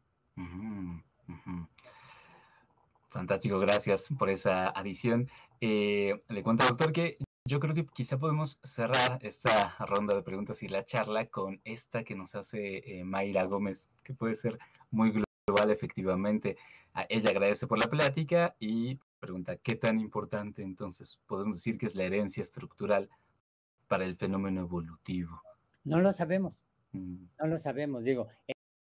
Fantástico, gracias por esa adición. Eh, le cuento, doctor, que yo creo que quizá podemos cerrar esta ronda de preguntas y la charla con esta que nos hace eh, Mayra Gómez, que puede ser muy global efectivamente. ella agradece por la plática y pregunta, ¿qué tan importante entonces podemos decir que es la herencia estructural para el fenómeno evolutivo? No lo sabemos, mm. no lo sabemos. Digo,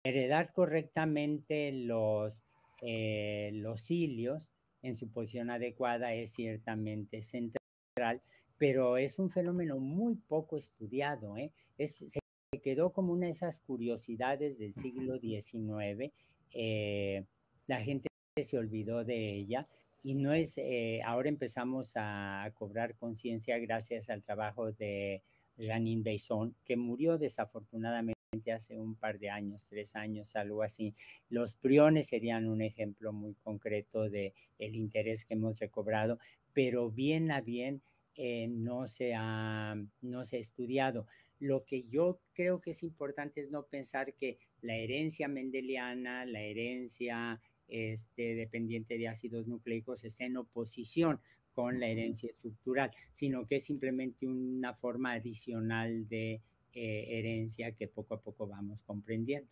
heredar correctamente los eh, los cilios en su posición adecuada es ciertamente central, pero es un fenómeno muy poco estudiado. ¿eh? se quedó como una de esas curiosidades del siglo XIX. Eh, la gente se olvidó de ella y no es, ahora empezamos a cobrar conciencia gracias al trabajo de Janine Besson, que murió desafortunadamente hace un par de años, tres años, algo así. Los priones serían un ejemplo muy concreto de el interés que hemos recobrado, pero bien a bien eh, no, se ha, no se ha estudiado. Lo que yo creo que es importante es no pensar que la herencia mendeliana, la herencia este, dependiente de ácidos nucleicos está en oposición con la herencia estructural, sino que es simplemente una forma adicional de eh, herencia que poco a poco vamos comprendiendo.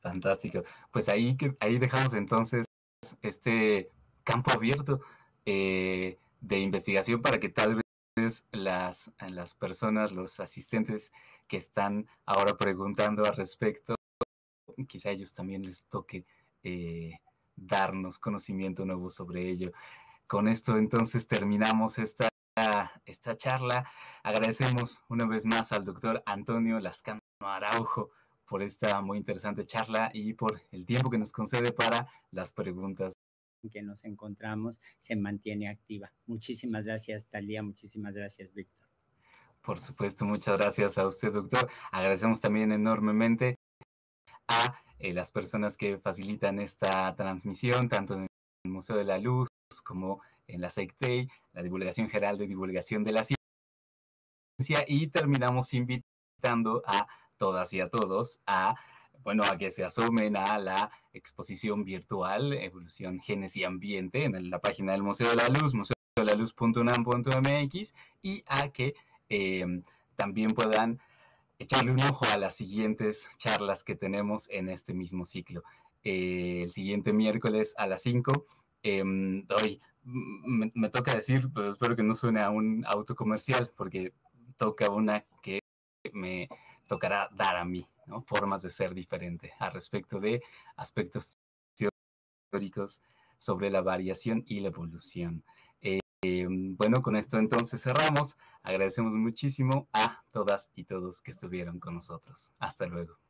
Fantástico. Pues ahí, ahí dejamos entonces este campo abierto eh, de investigación para que tal vez las, las personas, los asistentes que están ahora preguntando al respecto, quizá ellos también les toque eh, darnos conocimiento nuevo sobre ello. Con esto entonces terminamos esta esta charla. Agradecemos una vez más al doctor Antonio Lascano Araujo por esta muy interesante charla y por el tiempo que nos concede para las preguntas que nos encontramos se mantiene activa. Muchísimas gracias, Talía. Muchísimas gracias, Víctor. Por supuesto, muchas gracias a usted, doctor. Agradecemos también enormemente a eh, las personas que facilitan esta transmisión, tanto en el Museo de la Luz como en la SECTEI, la Divulgación General de Divulgación de la Ciencia, y terminamos invitando a todas y a todos a, bueno, a que se asumen a la exposición virtual Evolución, Genes y Ambiente en la página del Museo de la Luz, museodelaluz.unam.mx, y a que em, también puedan echarle un ojo a las siguientes charlas que tenemos en este mismo ciclo. Eh, el siguiente miércoles a las 5 eh, em, doy me, toca decir, pero espero que no suene a un auto comercial, porque toca una que me tocará dar a mí, Formas de ser diferente al respecto de aspectos teóricos sobre la variación y la evolución. Em, bueno, con esto entonces cerramos. Agradecemos muchísimo a todas y todos que estuvieron con nosotros. Hasta luego.